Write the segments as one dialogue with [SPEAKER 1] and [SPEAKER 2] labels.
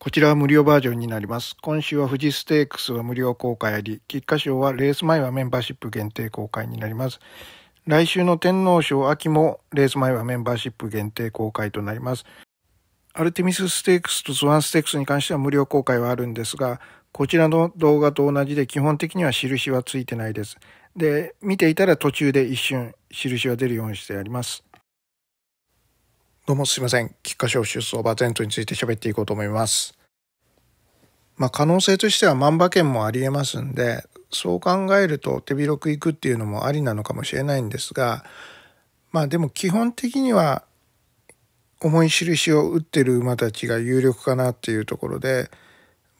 [SPEAKER 1] こちらは無料バージョンになります。今週は富士ステークスは無料公開あり、菊花賞はレース前はメンバーシップ限定公開になります。来週の天皇賞秋もレース前はメンバーシップ限定公開となります。アルテミスステークスとスワンステークスに関しては無料公開はあるんですが、こちらの動画と同じで基本的には印はついてないです。で、見ていたら途中で一瞬印は出るようにしてあります。どうもすいません。菊花賞出走馬前途について喋っていこうと思います。まあ、可能性としては万馬券もありえますんで、そう考えると手広く行くっていうのもありなのかもしれないんですが、まあでも基本的には重い印を打ってる馬たちが有力かなっていうところで、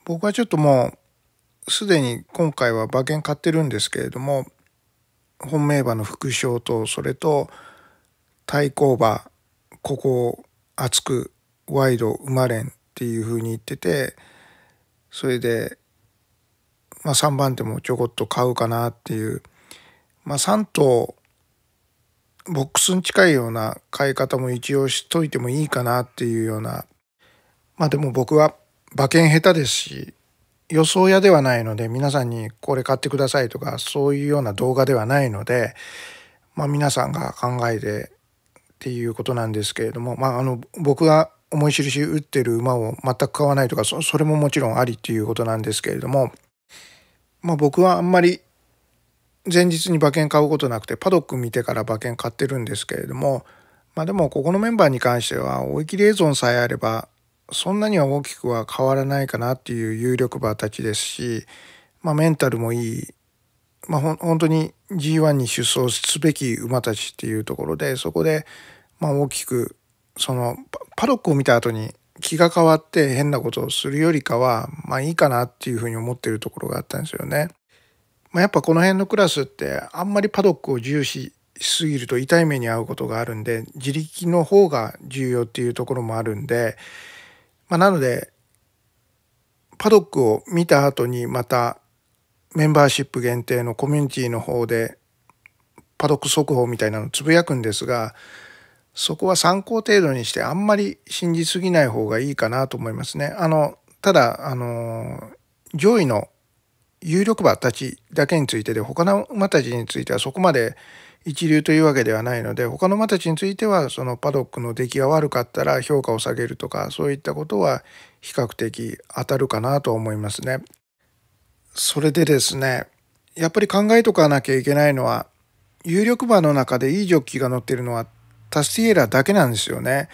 [SPEAKER 1] 僕はちょっともうすでに今回は馬券買ってるんですけれども、本命馬の副賞と、それと対抗馬、ここを厚くワイド生まれんっていうふうに言っててそれで、まあ、3番手もちょこっと買うかなっていう、まあ、3頭ボックスに近いような買い方も一応しといてもいいかなっていうようなまあでも僕は馬券下手ですし予想屋ではないので皆さんにこれ買ってくださいとかそういうような動画ではないので、まあ、皆さんが考えてっていうことなんですけれども、まあ、あの僕が思い印打ってる馬を全く買わないとかそれももちろんありっていうことなんですけれども、まあ、僕はあんまり前日に馬券買うことなくてパドック見てから馬券買ってるんですけれども、まあ、でもここのメンバーに関しては追い切り映像さえあればそんなには大きくは変わらないかなっていう有力馬たちですし、まあ、メンタルもいいまあ、本当に G1 に出走すべき馬たちっていうところでそこで、まあ、大きくそのパドックを見た後に気が変わって変なことをするよりかはまあいいかなっていうふうに思ってるところがあったんですよね。まあ、やっぱこの辺のクラスってあんまりパドックを重視しすぎると痛い目に遭うことがあるんで自力の方が重要っていうところもあるんで、まあ、なのでパドックを見た後にまたメンバーシップ限定のコミュニティの方でパドック速報みたいなのつぶやくんですがそこは参考程度にしてあんまり信じすぎない方がいいかなと思いますね。あのただあの上位の有力馬たちだけについてで他の馬たちについてはそこまで一流というわけではないので他の馬たちについてはそのパドックの出来が悪かったら評価を下げるとかそういったことは比較的当たるかなと思いますね。それでですね、やっぱり考えとかなきゃいけないのは、有力馬の中でいいジョッキーが乗ってるのはタスティエラだけなんですよね。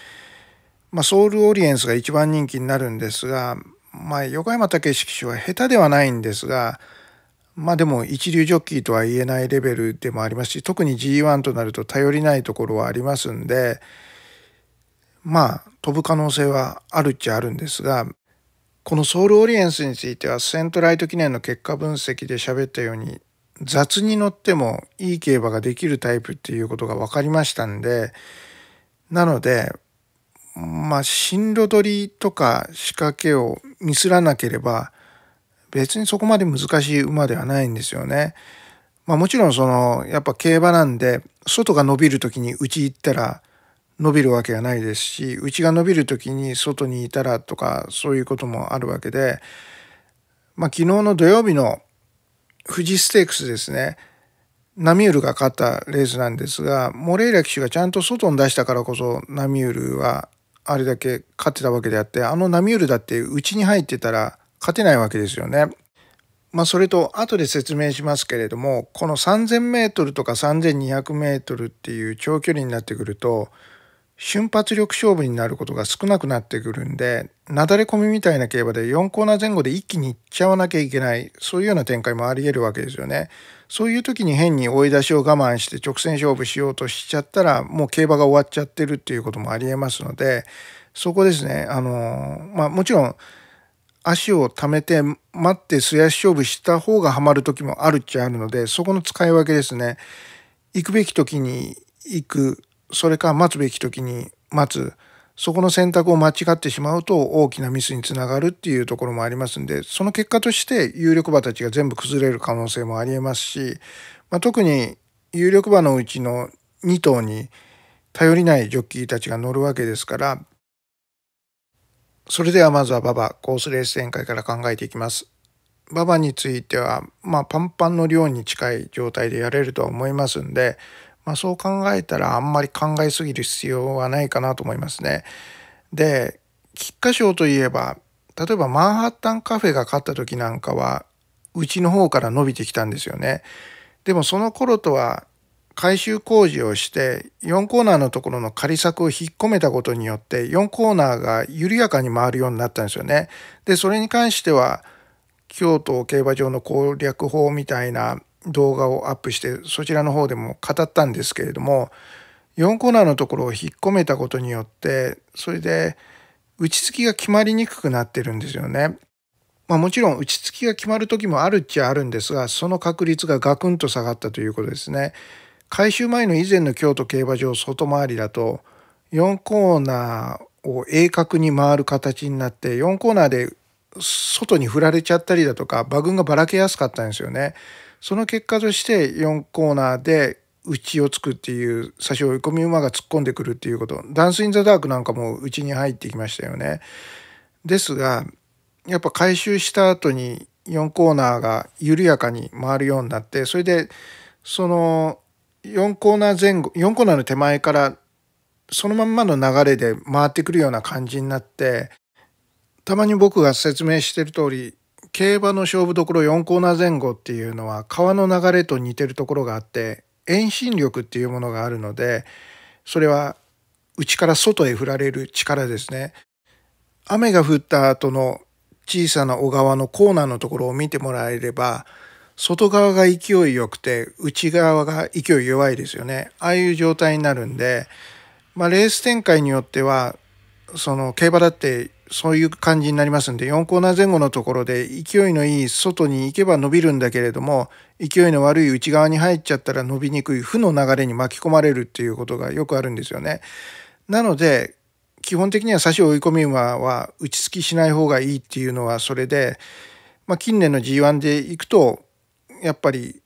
[SPEAKER 1] まあ、ソウルオリエンスが一番人気になるんですが、まあ、横山武史騎手は下手ではないんですが、まあでも一流ジョッキーとは言えないレベルでもありますし、特に G1 となると頼りないところはありますんで、まあ飛ぶ可能性はあるっちゃあるんですが、このソウルオリエンスについてはセントライト記念の結果分析で喋ったように雑に乗ってもいい競馬ができるタイプっていうことが分かりましたんでなのでまあ進路取りとか仕掛けをミスらなければ別にそこまで難しい馬ではないんですよね。まあもちろんそのやっぱ競馬なんで外が伸びる時にうち行ったら伸びるわけがないですしうちが伸びるときに外にいたらとかそういうこともあるわけで、まあ、昨日の土曜日の富士ステークスですねナミュールが勝ったレースなんですがモレイラ騎手がちゃんと外に出したからこそナミュールはあれだけ勝ってたわけであってあのナミュールだってうちに入ってたら勝てないわけですよね。まあ、それと後で説明しますけれどもこの3 0 0 0ルとか3 2 0 0ルっていう長距離になってくると瞬発力勝負になることが少なくなってくるんで、なだれ込みみたいな競馬で4コーナー前後で一気にいっちゃわなきゃいけない、そういうような展開もあり得るわけですよね。そういう時に変に追い出しを我慢して直線勝負しようとしちゃったら、もう競馬が終わっちゃってるっていうこともあり得ますので、そこですね、あのまあ、もちろん、足を溜めて待って素足勝負した方がハマる時もあるっちゃあるので、そこの使い分けですね。行くべき時に行くそれか待つべき時に待つそこの選択を間違ってしまうと大きなミスにつながるっていうところもありますんでその結果として有力馬たちが全部崩れる可能性もありえますし、まあ、特に有力馬のうちの2頭に頼りないジョッキーたちが乗るわけですからそれではまずは馬場コースレース展開から考えていきます。馬場については、まあ、パンパンの量に近い状態でやれるとは思いますんでまあ、そう考えたらあんまり考えすぎる必要はないかなと思いますね。で菊花賞といえば例えばマンハッタンカフェが勝った時なんかはうちの方から伸びてきたんですよね。でもその頃とは改修工事をして4コーナーのところの仮柵を引っ込めたことによって4コーナーが緩やかに回るようになったんですよね。でそれに関しては京都競馬場の攻略法みたいな動画をアップしてそちらの方でも語ったんですけれども4コーナーのところを引っ込めたことによってそれで打ち付きが決まりにくくなってるんですよね。まあ、もちろん打ち付きが決まる時もあるっちゃあるんですがその確率がガクンと下がったということですね。改修前の以前の京都競馬場外回りだと4コーナーを鋭角に回る形になって4コーナーで外に振られちゃったりだとか馬群がばらけやすかったんですよね。その結果として4コーナーで内をつくっていう差し追い込み馬が突っ込んでくるっていうことダンス・イン・ザ・ダークなんかも内に入ってきましたよね。ですがやっぱ回収した後に4コーナーが緩やかに回るようになってそれでその4コーナー前後4コーナーの手前からそのまんまの流れで回ってくるような感じになってたまに僕が説明してる通り競馬の勝負どころ4コーナー前後っていうのは川の流れと似てるところがあって遠心力っていうものがあるのでそれは内から外へ振られる力ですね。雨が降った後の小さな小川のコーナーのところを見てもらえれば外側が勢いよくて内側が勢い弱いですよね。ああいう状態になるんで、まあ、レース展開によってはその競馬だってそういう感じになりますんで、4コーナー前後のところで勢いのいい外に行けば伸びるんだけれども、勢いの悪い内側に入っちゃったら伸びにくい負の流れに巻き込まれるっていうことがよくあるんですよね。なので、基本的には差し追い込み馬は打ち付きしない方がいいっていうのはそれで、まあ、近年の G1 で行くと、やっぱり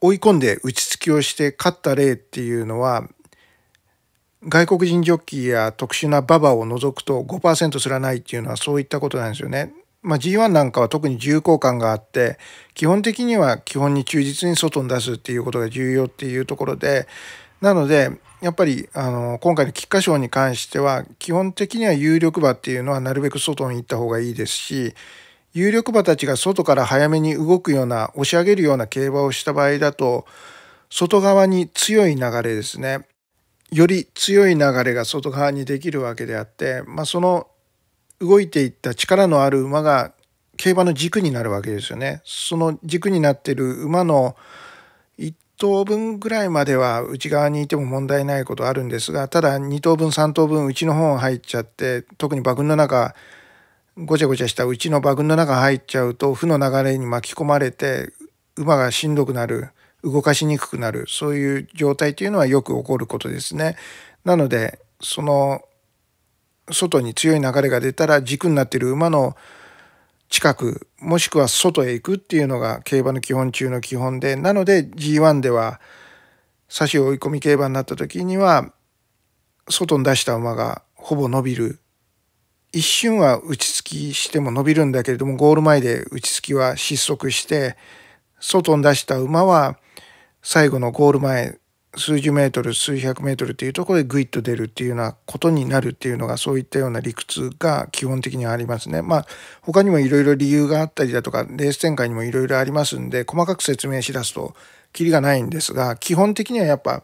[SPEAKER 1] 追い込んで打ち付きをして勝った例っていうのは外国人ジョッキーや特殊な馬場を除くと5%すらないっていうのはそういったことなんですよね。まあ、G1 なんかは特に重厚感があって基本的には基本に忠実に外に出すっていうことが重要っていうところでなのでやっぱりあの今回の菊花賞に関しては基本的には有力馬っていうのはなるべく外に行った方がいいですし有力馬たちが外から早めに動くような押し上げるような競馬をした場合だと外側に強い流れですねより強い流れが外側にできるわけであって、まあ、その動いていった力のある馬が競馬の軸になるわけですよね。その軸になってる馬の1等分ぐらいまでは内側にいても問題ないことあるんですが、ただ2等分3等分うちの方入っちゃって、特に馬群の中、ごちゃごちゃしたうちの馬群の中入っちゃうと負の流れに巻き込まれて馬がしんどくなる。動かしにくくなるそういう状態というのはよく起こることですね。なのでその外に強い流れが出たら軸になっている馬の近くもしくは外へ行くっていうのが競馬の基本中の基本でなので G1 では差し追い込み競馬になった時には外に出した馬がほぼ伸びる一瞬は打ち付きしても伸びるんだけれどもゴール前で打ち付きは失速して外に出した馬は最後のゴール前数十メートル数百メートルっていうところでグイッと出るっていうようなことになるっていうのがそういったような理屈が基本的にはありますね。まあ他にもいろいろ理由があったりだとかレース展開にもいろいろありますんで細かく説明しだすとキリがないんですが基本的にはやっぱ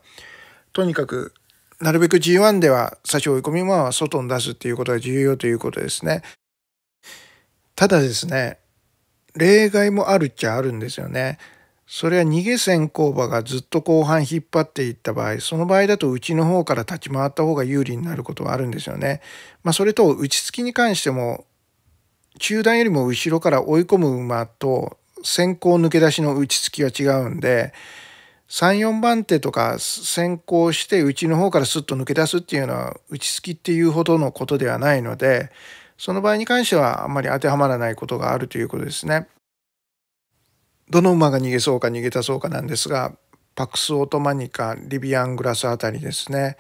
[SPEAKER 1] とにかくなるべく G1 では差し追い込み馬は外に出すっていうことが重要ということですね。ただですね例外もあるっちゃあるんですよね。それは逃げ線工場がずっと後半引っ張っていった場合、その場合だとうちの方から立ち回った方が有利になることはあるんですよね。まあ、それと打ち付きに関しても、中段よりも後ろから追い込む馬と先行抜け出しの打ち付きは違うんで、3、4番手とか先行してうちの方からスッと抜け出すっていうのは打ち付きっていうほどのことではないので、その場合に関してはあんまり当てはまらないことがあるということですね。どの馬が逃げそうか逃げたそうかなんですがパクス・オトマニカリビアン・グラスあたりですね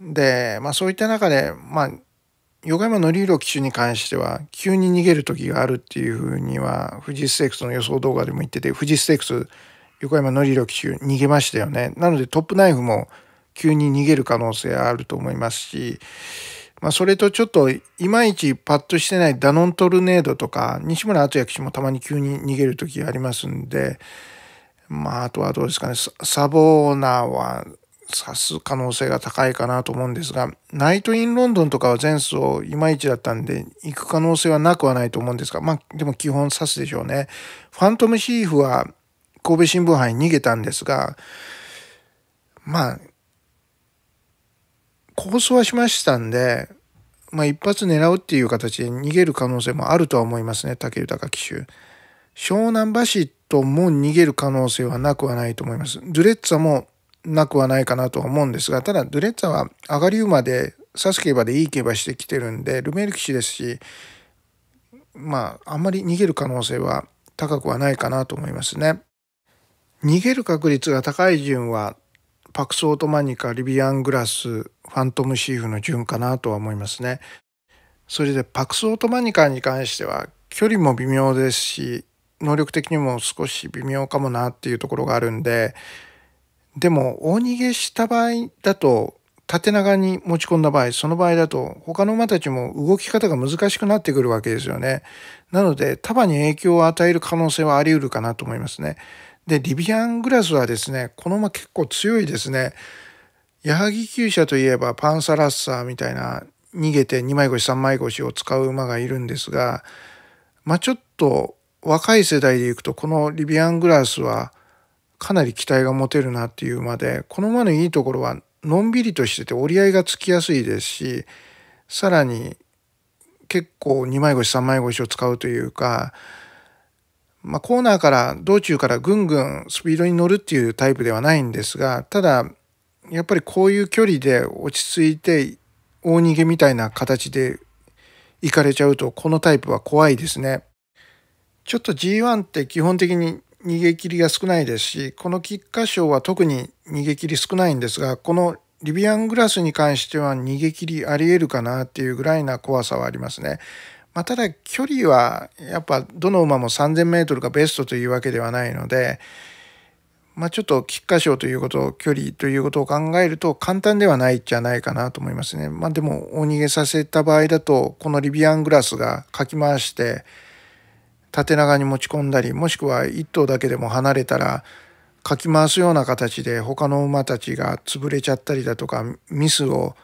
[SPEAKER 1] で、まあ、そういった中で、まあ、横山典弘騎手に関しては急に逃げる時があるっていうふうには富士ステークスの予想動画でも言ってて富士ステークス横山典弘騎手逃げましたよねなのでトップナイフも急に逃げる可能性あると思いますしまあ、それとちょっといまいちパッとしてないダノントルネードとか西村敦也騎手もたまに急に逃げる時がありますんで、まあ、あとはどうですかねサボーナーは指す可能性が高いかなと思うんですがナイト・イン・ロンドンとかは前走いまいちだったんで行く可能性はなくはないと思うんですがまあでも基本指すでしょうね。ファントム・シーフは神戸新聞杯に逃げたんですがまあ構想はしましたんで、まあ、一発狙うっていう形で逃げる可能性もあるとは思いますね、武豊騎手。湘南橋とも逃げる可能性はなくはないと思います。ドゥレッツァもなくはないかなとは思うんですが、ただドゥレッツァは上がり馬で指す競馬でいい競馬してきてるんで、ルメール騎手ですし、まあ、あんまり逃げる可能性は高くはないかなと思いますね。逃げる確率が高い順は、パクソートマニカ、リビアングラス、ファントムシーフの順かなとは思いますね。それでパクスオートマニカに関しては距離も微妙ですし能力的にも少し微妙かもなっていうところがあるんででも大逃げした場合だと縦長に持ち込んだ場合その場合だと他の馬たちも動き方が難しくなってくるわけですよねなので束に影響を与える可能性はあり得るかなと思いますねでリビアングラスはですねこの馬結構強いですね矢作厩舎といえばパンサラッサーみたいな逃げて2枚腰3枚腰を使う馬がいるんですが、まあ、ちょっと若い世代でいくとこのリビアングラスはかなり期待が持てるなっていう馬でこの馬のいいところはのんびりとしてて折り合いがつきやすいですしさらに結構2枚腰3枚腰を使うというか、まあ、コーナーから道中からぐんぐんスピードに乗るっていうタイプではないんですがただやっぱりこういう距離で落ち着いて大逃げみたいな形で行かれちゃうとこのタイプは怖いですね。ちょっと G1 って基本的に逃げ切りが少ないですしこの菊花賞は特に逃げ切り少ないんですがこのリビアングラスに関しては逃げ切りありえるかなっていうぐらいな怖さはありますね。まあ、ただ距離はやっぱどの馬も 3,000m がベストというわけではないのでまあ、ちょっと菊花賞ということ、距離ということを考えると簡単ではないじゃないかなと思いますね。まあ、でも、お逃げさせた場合だと、このリビアングラスがかき回して、縦長に持ち込んだり、もしくは1頭だけでも離れたら、かき回すような形で他の馬たちが潰れちゃったりだとか、ミスを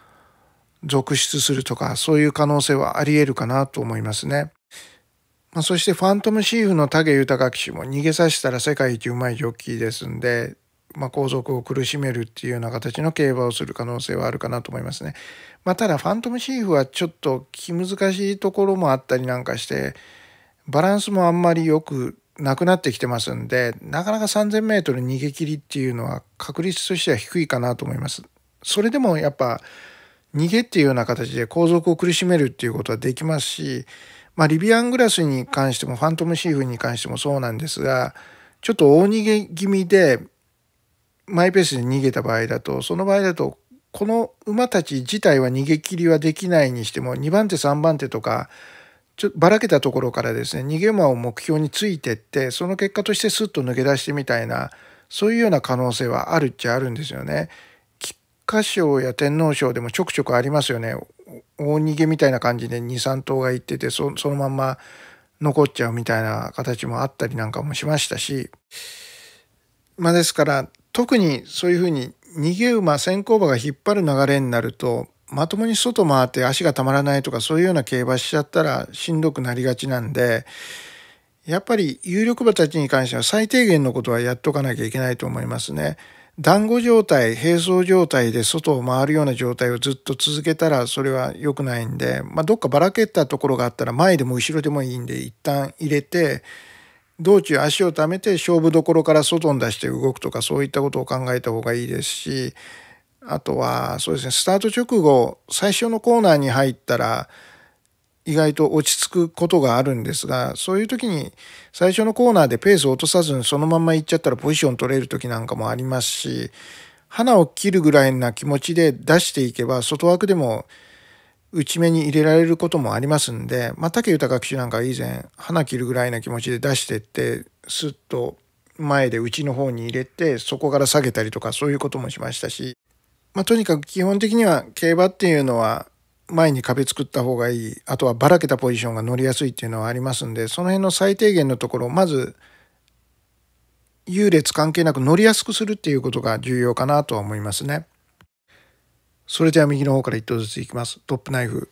[SPEAKER 1] 続出するとか、そういう可能性はあり得るかなと思いますね。まあ、そしてファントムシーフの竹豊騎手も逃げさせたら世界一うまいジョッキーですんで、まあ、後続を苦しめるっていうような形の競馬をする可能性はあるかなと思いますね。まあ、ただファントムシーフはちょっと気難しいところもあったりなんかして、バランスもあんまりよくなくなってきてますんで、なかなか 3000m 逃げ切りっていうのは確率としては低いかなと思います。それでもやっぱ逃げっていうような形で後続を苦しめるっていうことはできますし、まあ、リビアングラスに関してもファントムシーフに関してもそうなんですがちょっと大逃げ気味でマイペースで逃げた場合だとその場合だとこの馬たち自体は逃げ切りはできないにしても2番手3番手とかちょっとばらけたところからですね逃げ馬を目標についてってその結果としてスッと抜け出してみたいなそういうような可能性はあるっちゃあるんですよね。菊花賞や天皇賞でもちょくちょくありますよね。大逃げみたいな感じで23頭が行っててそのまんま残っちゃうみたいな形もあったりなんかもしましたしまあですから特にそういうふうに逃げ馬先行馬が引っ張る流れになるとまともに外回って足がたまらないとかそういうような競馬しちゃったらしんどくなりがちなんでやっぱり有力馬たちに関しては最低限のことはやっとかなきゃいけないと思いますね。団子状態、並走状態で外を回るような状態をずっと続けたらそれは良くないんで、まあ、どっかばらけたところがあったら前でも後ろでもいいんで一旦入れて、道中足をためて勝負どころから外に出して動くとかそういったことを考えた方がいいですし、あとはそうですね、スタート直後、最初のコーナーに入ったら、意外と落ち着くことがあるんですが、そういう時に最初のコーナーでペースを落とさずにそのまま行っちゃったらポジション取れる時なんかもありますし、花を切るぐらいな気持ちで出していけば、外枠でも内目に入れられることもありますんで、まあ、竹豊騎手なんか以前、花切るぐらいな気持ちで出してって、スッと前で内の方に入れて、そこから下げたりとかそういうこともしましたし、まあ、とにかく基本的には競馬っていうのは前に壁作った方がいいあとはばらけたポジションが乗りやすいっていうのはありますんでその辺の最低限のところまず優劣関係なく乗りやすくするっていうことが重要かなとは思いますね。それでは右の方から1頭ずついきます。トップナイフ。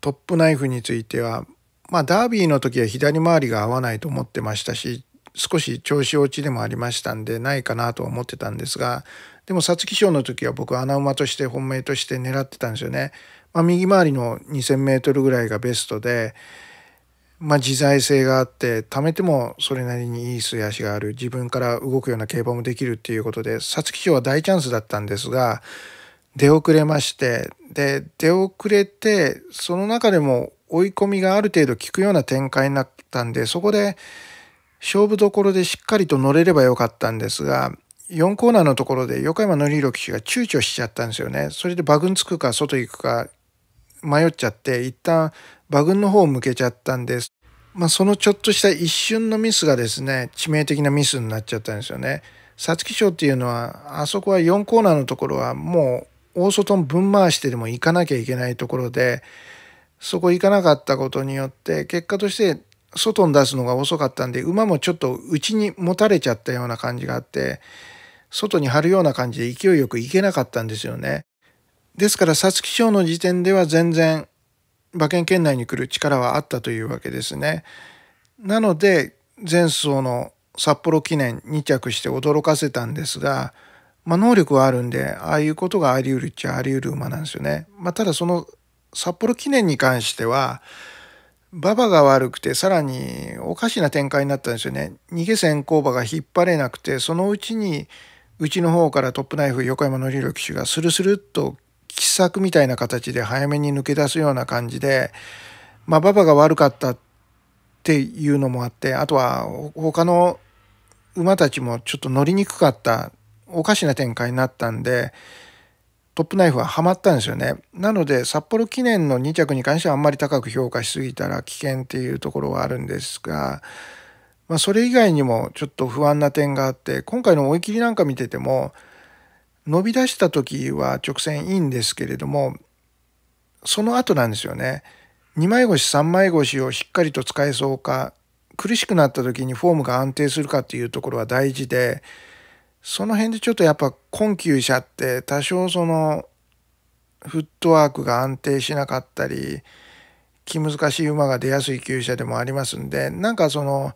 [SPEAKER 1] トップナイフについては、まあダービーの時は左回りが合わないと思ってましたし、少し調子落ちでもありましたんでないかなと思ってたんですが、でも皐月賞の時は僕は穴馬として本命として狙ってたんですよね。まあ、右回りの 2,000m ぐらいがベストで、まあ、自在性があって貯めてもそれなりにいい素足がある自分から動くような競馬もできるっていうことで皐月賞は大チャンスだったんですが出遅れましてで出遅れてその中でも追い込みがある程度効くような展開になったんでそこで勝負どころでしっかりと乗れればよかったんですが4コーナーのところで横山典弘騎手が躊躇しちゃったんですよね。それでグンつくか外行くか迷っちゃって一旦馬群の方を向けちゃったんです。まあ、そのちょっとした一瞬のミスがですね致命的なミスになっちゃったんですよね。皐月賞っていうのはあそこは4コーナーのところはもう大外に分回してでも行かなきゃいけないところでそこ行かなかったことによって結果として外に出すのが遅かったんで馬もちょっと内に持たれちゃったような感じがあって外に張るような感じで勢いよく行けなかったんですよね。ですから皐月賞の時点では全然馬券圏内に来る力はあったというわけですね。なので前走の札幌記念2着して驚かせたんですが、まあ、能力はあるんでああいうことがありうるっちゃありうる馬なんですよね。まあ、ただその札幌記念に関しては馬場が悪くてさらにおかしな展開になったんですよね。逃げ先行馬が引っ張れなくてそのうちにうちの方からトップナイフ横山紀弘騎手がスルスルっと奇策みたいな形で早めに抜け出すような感じで、まあ、馬場が悪かったっていうのもあって、あとは他の馬たちもちょっと乗りにくかった、おかしな展開になったんで、トップナイフはハマったんですよね。なので、札幌記念の2着に関してはあんまり高く評価しすぎたら危険っていうところはあるんですが、まあ、それ以外にもちょっと不安な点があって、今回の追い切りなんか見てても、伸び出した時は直線いいんですけれども、その後なんですよね。2枚腰3枚腰をしっかりと使えそうか、苦しくなった時にフォームが安定するかっていうところは大事で、その辺でちょっとやっぱ困窮者って多少そのフットワークが安定しなかったり、気難しい馬が出やすい厩舎でもありますんで、なんかその、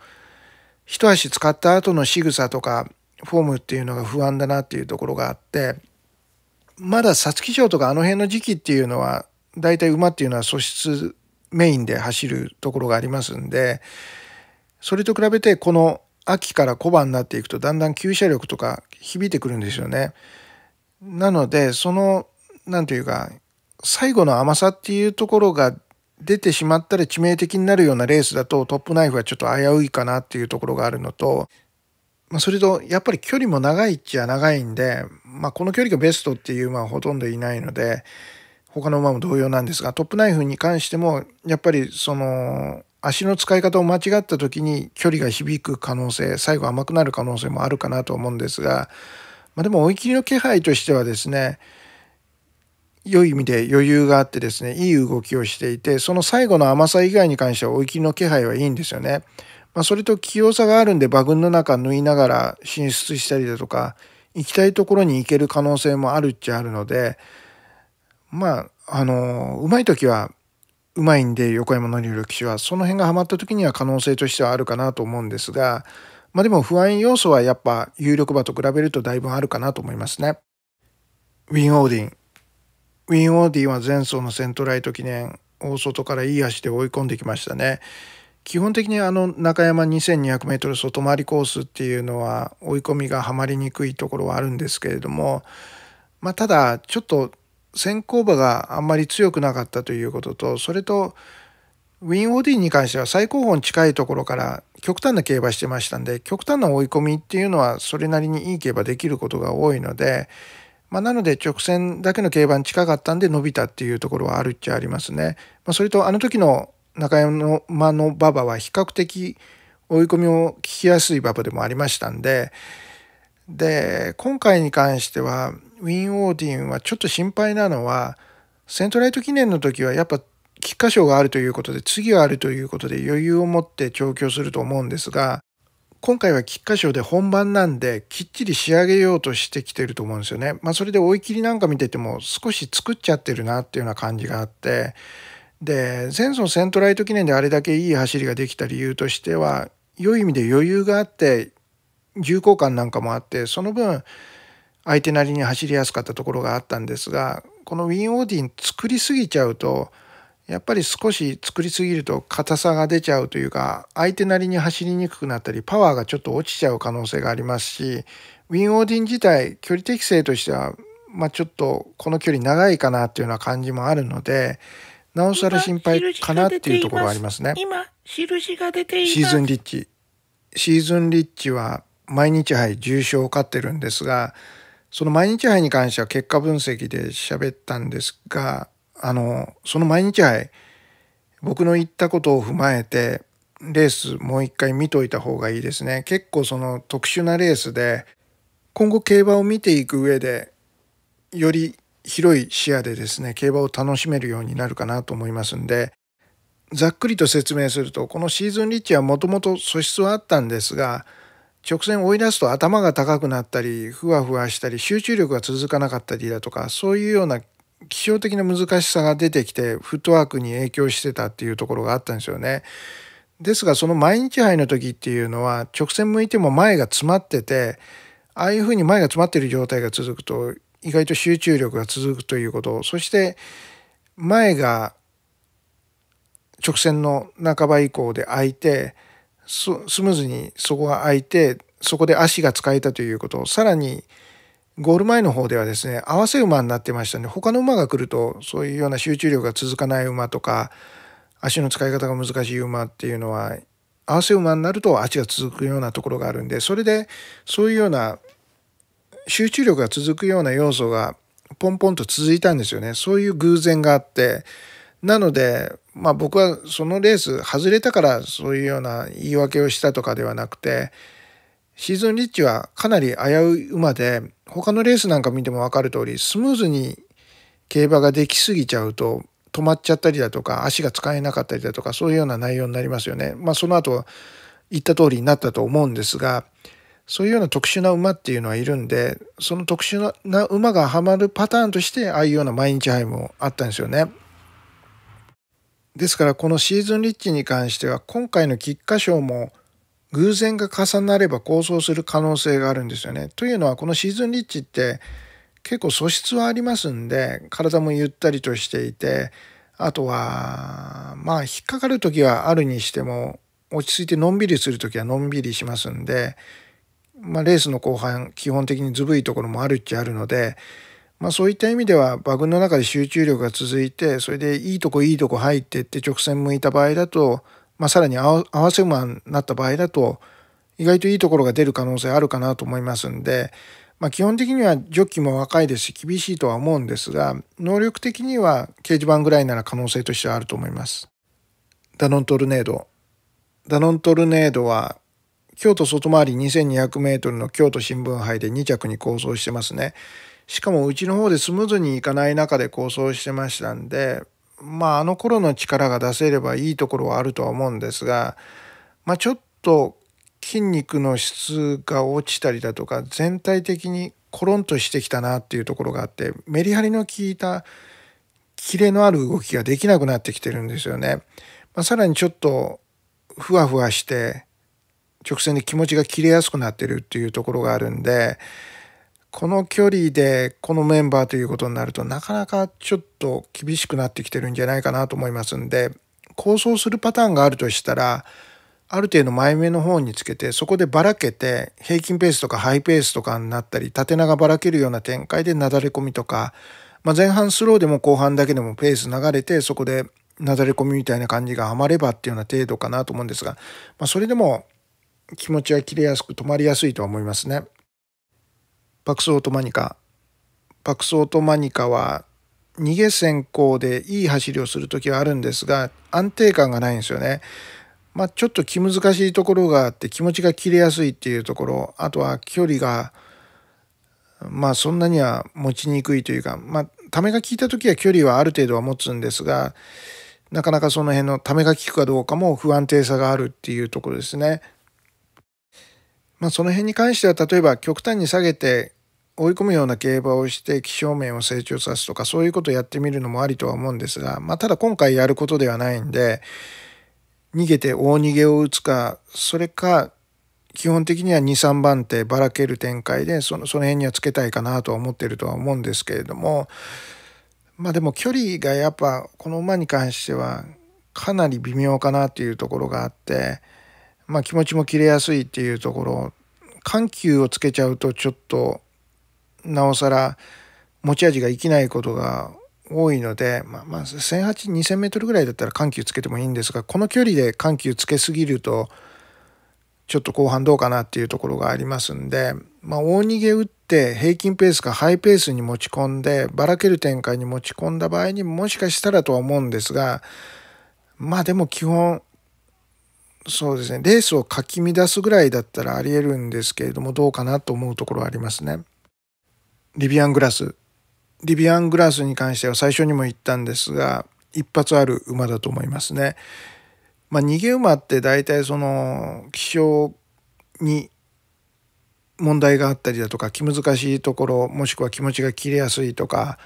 [SPEAKER 1] 一足使った後の仕草とか、フォームっていうのが不安だなっていうところがあってまだ皐月賞とかあの辺の時期っていうのは大体馬っていうのは素質メインで走るところがありますんでそれと比べてこの秋から小判になっていくとだんだん吸車力とか響いてくるんですよね。なのでその何て言うか最後の甘さっていうところが出てしまったら致命的になるようなレースだとトップナイフはちょっと危ういかなっていうところがあるのとまあ、それと、やっぱり距離も長いっちゃ長いんで、まあ、この距離がベストっていう馬はほとんどいないので、他の馬も同様なんですが、トップナイフに関しても、やっぱりその、足の使い方を間違った時に距離が響く可能性、最後甘くなる可能性もあるかなと思うんですが、まあ、でも追い切りの気配としてはですね、良い意味で余裕があってですね、いい動きをしていて、その最後の甘さ以外に関しては追い切りの気配はいいんですよね。まあ、それと器用さがあるんで馬群の中縫いながら進出したりだとか行きたいところに行ける可能性もあるっちゃあるのでまああのうまい時はうまいんで横山典弘騎手はその辺がハマった時には可能性としてはあるかなと思うんですが、まあ、でも不安要素はやっぱ有力馬と比べるとだいぶあるかなと思いますね。ウィン・オーディンウィン・オーディンは前走のセントライト記念大外からいい足で追い込んできましたね。基本的にあの中山 2200m 外回りコースっていうのは追い込みがはまりにくいところはあるんですけれども、まあ、ただちょっと先行馬があんまり強くなかったということとそれとウィン・オーディに関しては最高峰に近いところから極端な競馬してましたんで極端な追い込みっていうのはそれなりにいい競馬できることが多いので、まあ、なので直線だけの競馬に近かったんで伸びたっていうところはあるっちゃありますね。まあ、それとあの時の中山の馬場は比較的追い込みを聞きやすい馬場でもありましたんで、で、今回に関しては、ウィン・オーディンはちょっと心配なのは、セントライト記念の時はやっぱ菊花賞があるということで、次があるということで余裕を持って調教すると思うんですが、今回は菊花賞で本番なんで、きっちり仕上げようとしてきてると思うんですよね。まあそれで追い切りなんか見てても少し作っちゃってるなっていうような感じがあって、で前走セントライト記念であれだけいい走りができた理由としては良い意味で余裕があって重厚感なんかもあってその分相手なりに走りやすかったところがあったんですがこのウィン・オーディン作りすぎちゃうとやっぱり少し作りすぎると硬さが出ちゃうというか相手なりに走りにくくなったりパワーがちょっと落ちちゃう可能性がありますしウィン・オーディン自体距離適性としてはまあ、ちょっとこの距離長いかなっていうような感じもあるのでなおさら心配かなっていうところはありますね。今、印が出ています。シーズンリッチ。シーズンリッチは毎日杯重賞を勝ってるんですが、その毎日杯に関しては結果分析で喋ったんですが、あの、その毎日杯、僕の言ったことを踏まえて、レースもう一回見といた方がいいですね。結構その特殊なレースで、今後競馬を見ていく上で、より広い視野でですね競馬を楽しめるようになるかなと思いますんでざっくりと説明するとこのシーズンリッチはもともと素質はあったんですが直線追い出すと頭が高くなったりふわふわしたり集中力が続かなかったりだとかそういうような気象的な難しさが出てきてフットワークに影響してたっていうところがあったんですよね。ですがその毎日杯の時っていうのは直線向いても前が詰まっててああいうふうに前が詰まってる状態が続くと意外と集中力が続くということそして前が直線の半ば以降で空いてスムーズにそこが空いてそこで足が使えたということさらにゴール前の方ではですね合わせ馬になってましたね他の馬が来るとそういうような集中力が続かない馬とか足の使い方が難しい馬っていうのは合わせ馬になると足が続くようなところがあるんでそれでそういうような集中力が続くような要素がポンポンと続いたんですよね。そういう偶然があって。なので、まあ僕はそのレース外れたからそういうような言い訳をしたとかではなくて、シーズンリッチはかなり危うい馬で、他のレースなんか見てもわかる通り、スムーズに競馬ができすぎちゃうと、止まっちゃったりだとか、足が使えなかったりだとか、そういうような内容になりますよね。まあその後、言った通りになったと思うんですが、そういうような特殊な馬っていうのはいるんで、その特殊な馬がハマるパターンとして、ああいうような毎日杯もあったんですよね。ですから、このシーズンリッチに関しては、今回の菊花賞も偶然が重なれば構想する可能性があるんですよね。というのは、このシーズンリッチって結構素質はありますんで、体もゆったりとしていて、あとは、まあ、引っかかる時はあるにしても、落ち着いてのんびりする時はのんびりしますんで、まあ、レースの後半基本的にずぶいところもあるっちゃあるので、まあ、そういった意味では馬群の中で集中力が続いてそれでいいとこいいとこ入ってって直線向いた場合だと、まあ、さらに合わせ馬になった場合だと意外といいところが出る可能性あるかなと思いますんで、まあ、基本的にはジョッキーも若いですし厳しいとは思うんですが能力的には掲示板ぐらいなら可能性としてはあると思います。ダノントルネードダノントルネードは京都外回り2200メートルの京都新聞杯で2着に構想してますね。しかもうちの方でスムーズにいかない中で構想してましたんで、まああの頃の力が出せればいいところはあるとは思うんですが、まあちょっと筋肉の質が落ちたりだとか全体的にコロンとしてきたなっていうところがあってメリハリの効いたキレのある動きができなくなってきてるんですよね。まあ、さらにちょっとふわふわして直線で気持ちが切れやすくなってるっていうところがあるんでこの距離でこのメンバーということになるとなかなかちょっと厳しくなってきてるんじゃないかなと思いますんで構想するパターンがあるとしたらある程度前目の方につけてそこでばらけて平均ペースとかハイペースとかになったり縦長ばらけるような展開でなだれ込みとか、まあ、前半スローでも後半だけでもペース流れてそこでなだれ込みみたいな感じがはまればっていうような程度かなと思うんですが、まあ、それでも気持ちは切れやすく止まりやすいとは思いますね。パクスオートマニカ。パクスオートマニカは逃げ先行でいい走りをする時はあるんですが安定感がないんですよね。まあ、ちょっと気難しいところがあって気持ちが切れやすいっていうところあとは距離がまあそんなには持ちにくいというかまあためが効いた時は距離はある程度は持つんですがなかなかその辺のためが効くかどうかも不安定さがあるっていうところですね。まあ、その辺に関しては例えば極端に下げて追い込むような競馬をして気象面を成長さすとかそういうことをやってみるのもありとは思うんですが、まあ、ただ今回やることではないんで逃げて大逃げを打つかそれか基本的には23番手ばらける展開でそのその辺にはつけたいかなとは思ってるとは思うんですけれどもまあでも距離がやっぱこの馬に関してはかなり微妙かなというところがあって。まあ、気持ちも切れやすいっていうところ緩急をつけちゃうとちょっとなおさら持ち味が生きないことが多いので、まあ、まあ1008、2000メートルぐらいだったら緩急つけてもいいんですが、この距離で緩急つけすぎると、ちょっと後半どうかなっていうところがありますんで、まあ、大逃げ打って平均ペースかハイペースに持ち込んで、ばらける展開に持ち込んだ場合にもしかしたらとは思うんですが、まあでも基本、そうですね、レースをかき乱すぐらいだったらありえるんですけれども、どうかなと思うところはありますね。リビアングラス。リビアングラスに関しては最初にも言ったんですが、一発ある馬だと思いますね。まあ、逃げ馬って大体その気象に問題があったりだとか気難しいところもしくは気持ちが切れやすいとか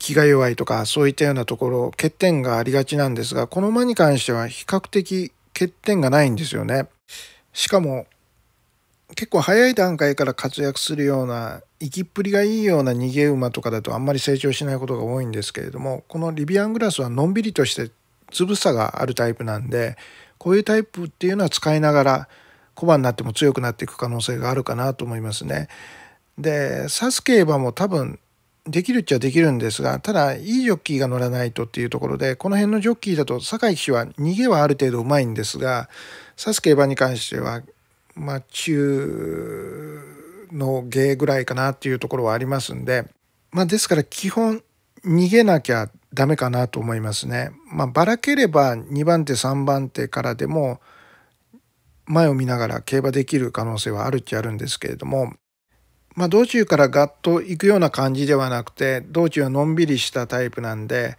[SPEAKER 1] 気が弱いとかそういったようなところ欠点がありがちなんですがこの馬に関しては比較的欠点がないんですよね。しかも結構早い段階から活躍するような生きっぷりがいいような逃げ馬とかだとあんまり成長しないことが多いんですけれどもこのリビアングラスはのんびりとしてつぶさがあるタイプなんでこういうタイプっていうのは使いながら小判になっても強くなっていく可能性があるかなと思いますね。でスケ競バも多分できるっちゃできるんですが、ただ、いいジョッキーが乗らないとっていうところで、この辺のジョッキーだと、坂井騎手は逃げはある程度うまいんですが、サスケ馬に関しては、まあ、中の芸ぐらいかなっていうところはありますんで、まあ、ですから基本、逃げなきゃダメかなと思いますね。まあ、ばらければ2番手、3番手からでも、前を見ながら競馬できる可能性はあるっちゃあるんですけれども、まあ、道中からガッと行くような感じではなくて道中はのんびりしたタイプなんで、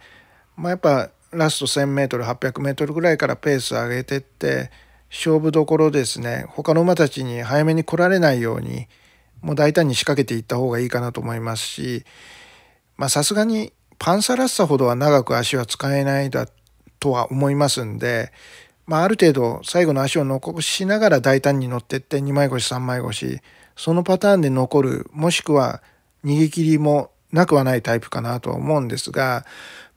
[SPEAKER 1] まあ、やっぱラスト 1,000m800m ぐらいからペース上げてって勝負どころですね他の馬たちに早めに来られないようにもう大胆に仕掛けていった方がいいかなと思いますしさすがにパンサラッサほどは長く足は使えないだとは思いますんで、まあ、ある程度最後の足を残しながら大胆に乗ってって2枚越し3枚越しそのパターンで残る、もしくは逃げ切りもなくはないタイプかなとは思うんですが、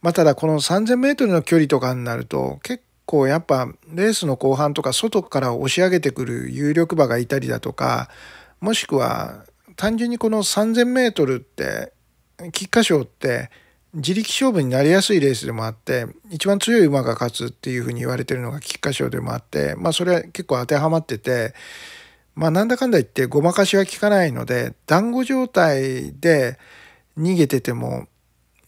[SPEAKER 1] まあ、ただこの3000メートルの距離とかになると結構やっぱレースの後半とか外から押し上げてくる有力馬がいたりだとか、もしくは単純にこの3000メートルって、菊花賞って自力勝負になりやすいレースでもあって一番強い馬が勝つっていうふうに言われてるのが菊花賞でもあってまあそれは結構当てはまっててまあ、なんだかんだ言ってごまかしは効かないので、団子状態で逃げてても、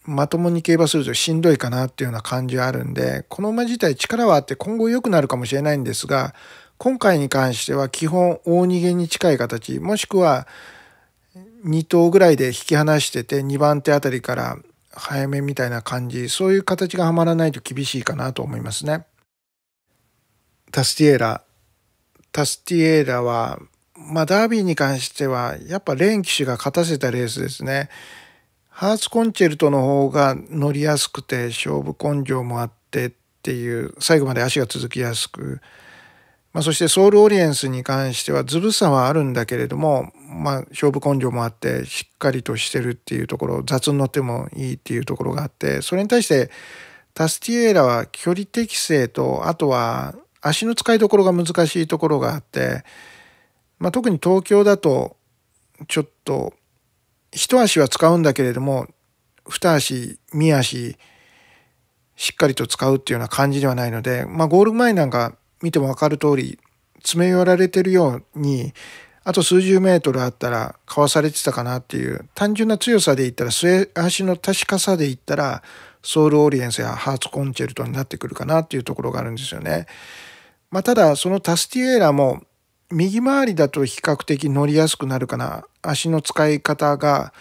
[SPEAKER 1] まともに競馬するとしんどいかなっていうような感じはあるんで、この馬自体力はあって今後良くなるかもしれないんですが、今回に関しては基本大逃げに近い形、もしくは2頭ぐらいで引き離してて2番手あたりから早めみたいな感じ、そういう形がはまらないと厳しいかなと思いますね。タスティエーラタスティエーラは、まあ、ダービーに関しては、やっぱレーン騎手が勝たせたレースですね。ハーツコンチェルトの方が乗りやすくて、勝負根性もあってっていう、最後まで足が続きやすく。まあ、そしてソウルオリエンスに関しては、ずぶさはあるんだけれども、まあ、勝負根性もあって、しっかりとしてるっていうところ、雑に乗ってもいいっていうところがあって、それに対して、タスティエーラは距離適性と、あとは足の使いどころが難しいところがあって、まあ、特に東京だとちょっと一足は使うんだけれども二足三足しっかりと使うっていうような感じではないので、まあ、ゴール前なんか見ても分かる通り詰め寄られてるようにあと数十メートルあったらかわされてたかなっていう単純な強さで言ったら末足の確かさで言ったらソウルオリエンスやハーツコンチェルトになってくるかなっていうところがあるんですよね。まあ、ただ、そのタスティエーラも、右回りだと比較的乗りやすくなるかな。足の使い方が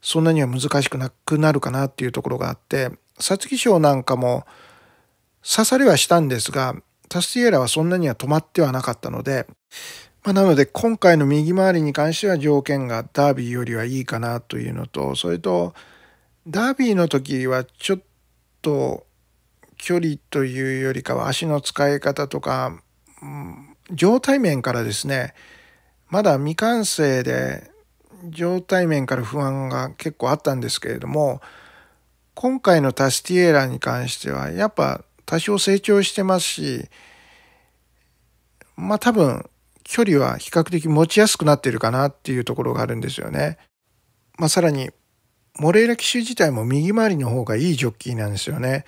[SPEAKER 1] そんなには難しくなくなるかなっていうところがあって、皐月賞なんかも刺されはしたんですが、タスティエーラはそんなには止まってはなかったので、まあ、なので今回の右回りに関しては条件がダービーよりはいいかなというのと、それと、ダービーの時はちょっと距離というよりかは足の使い方とか、うん、状態面からですねまだ未完成で状態面から不安が結構あったんですけれども今回のタスティエーラに関してはやっぱ多少成長してますしまあ多分距離は比較的持ちやすくなってるかなっていうところがあるんですよね。まあ、さらにモレイラ機種自体も右回りの方がいいジョッキーなんですよね。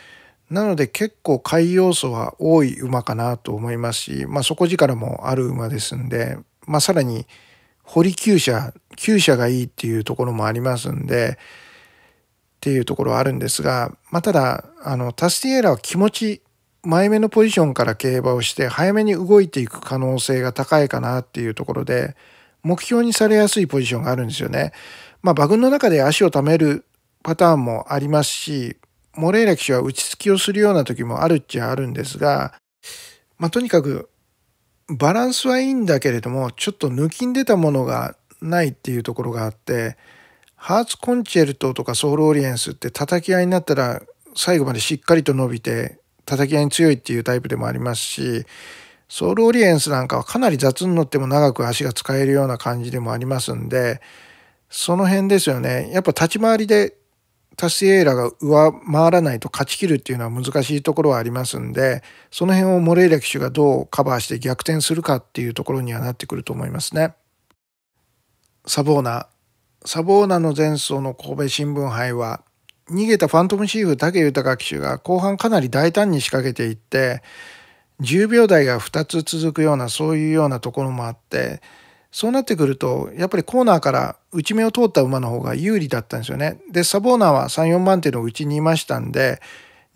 [SPEAKER 1] なので結構海要素は多い馬かなと思いますし、まあ、底力もある馬ですんで、まあ、さらに堀厩舎厩舎がいいっていうところもありますんでっていうところはあるんですが、まあ、ただあのタスティエーラは気持ち前めのポジションから競馬をして早めに動いていく可能性が高いかなっていうところで目標にされやすいポジションがあるんですよね。まあ、馬群の中で足を貯めるパターンもありますしモレーラ騎手は打ちつきをするような時もあるっちゃあるんですが、まあ、とにかくバランスはいいんだけれどもちょっと抜きんでたものがないっていうところがあってハーツコンチェルトとかソウルオリエンスって叩き合いになったら最後までしっかりと伸びて叩き合いに強いっていうタイプでもありますしソウルオリエンスなんかはかなり雑に乗っても長く足が使えるような感じでもありますんでその辺ですよねやっぱ立ち回りでタスエーラが上回らないと勝ち切るっていうのは難しいところはありますんで、その辺をモレーラ騎手がどうカバーして逆転するかっていうところにはなってくると思いますね。サボーナ。サボーナの前走の神戸新聞杯は、逃げたファントムシーフ武豊騎手が後半かなり大胆に仕掛けていって、10秒台が2つ続くようなそういうようなところもあって、そうなってくると、やっぱりコーナーからち目を通った馬の方が有利だったんですよね。で、サボーナーは3、4番手のうちにいましたんで、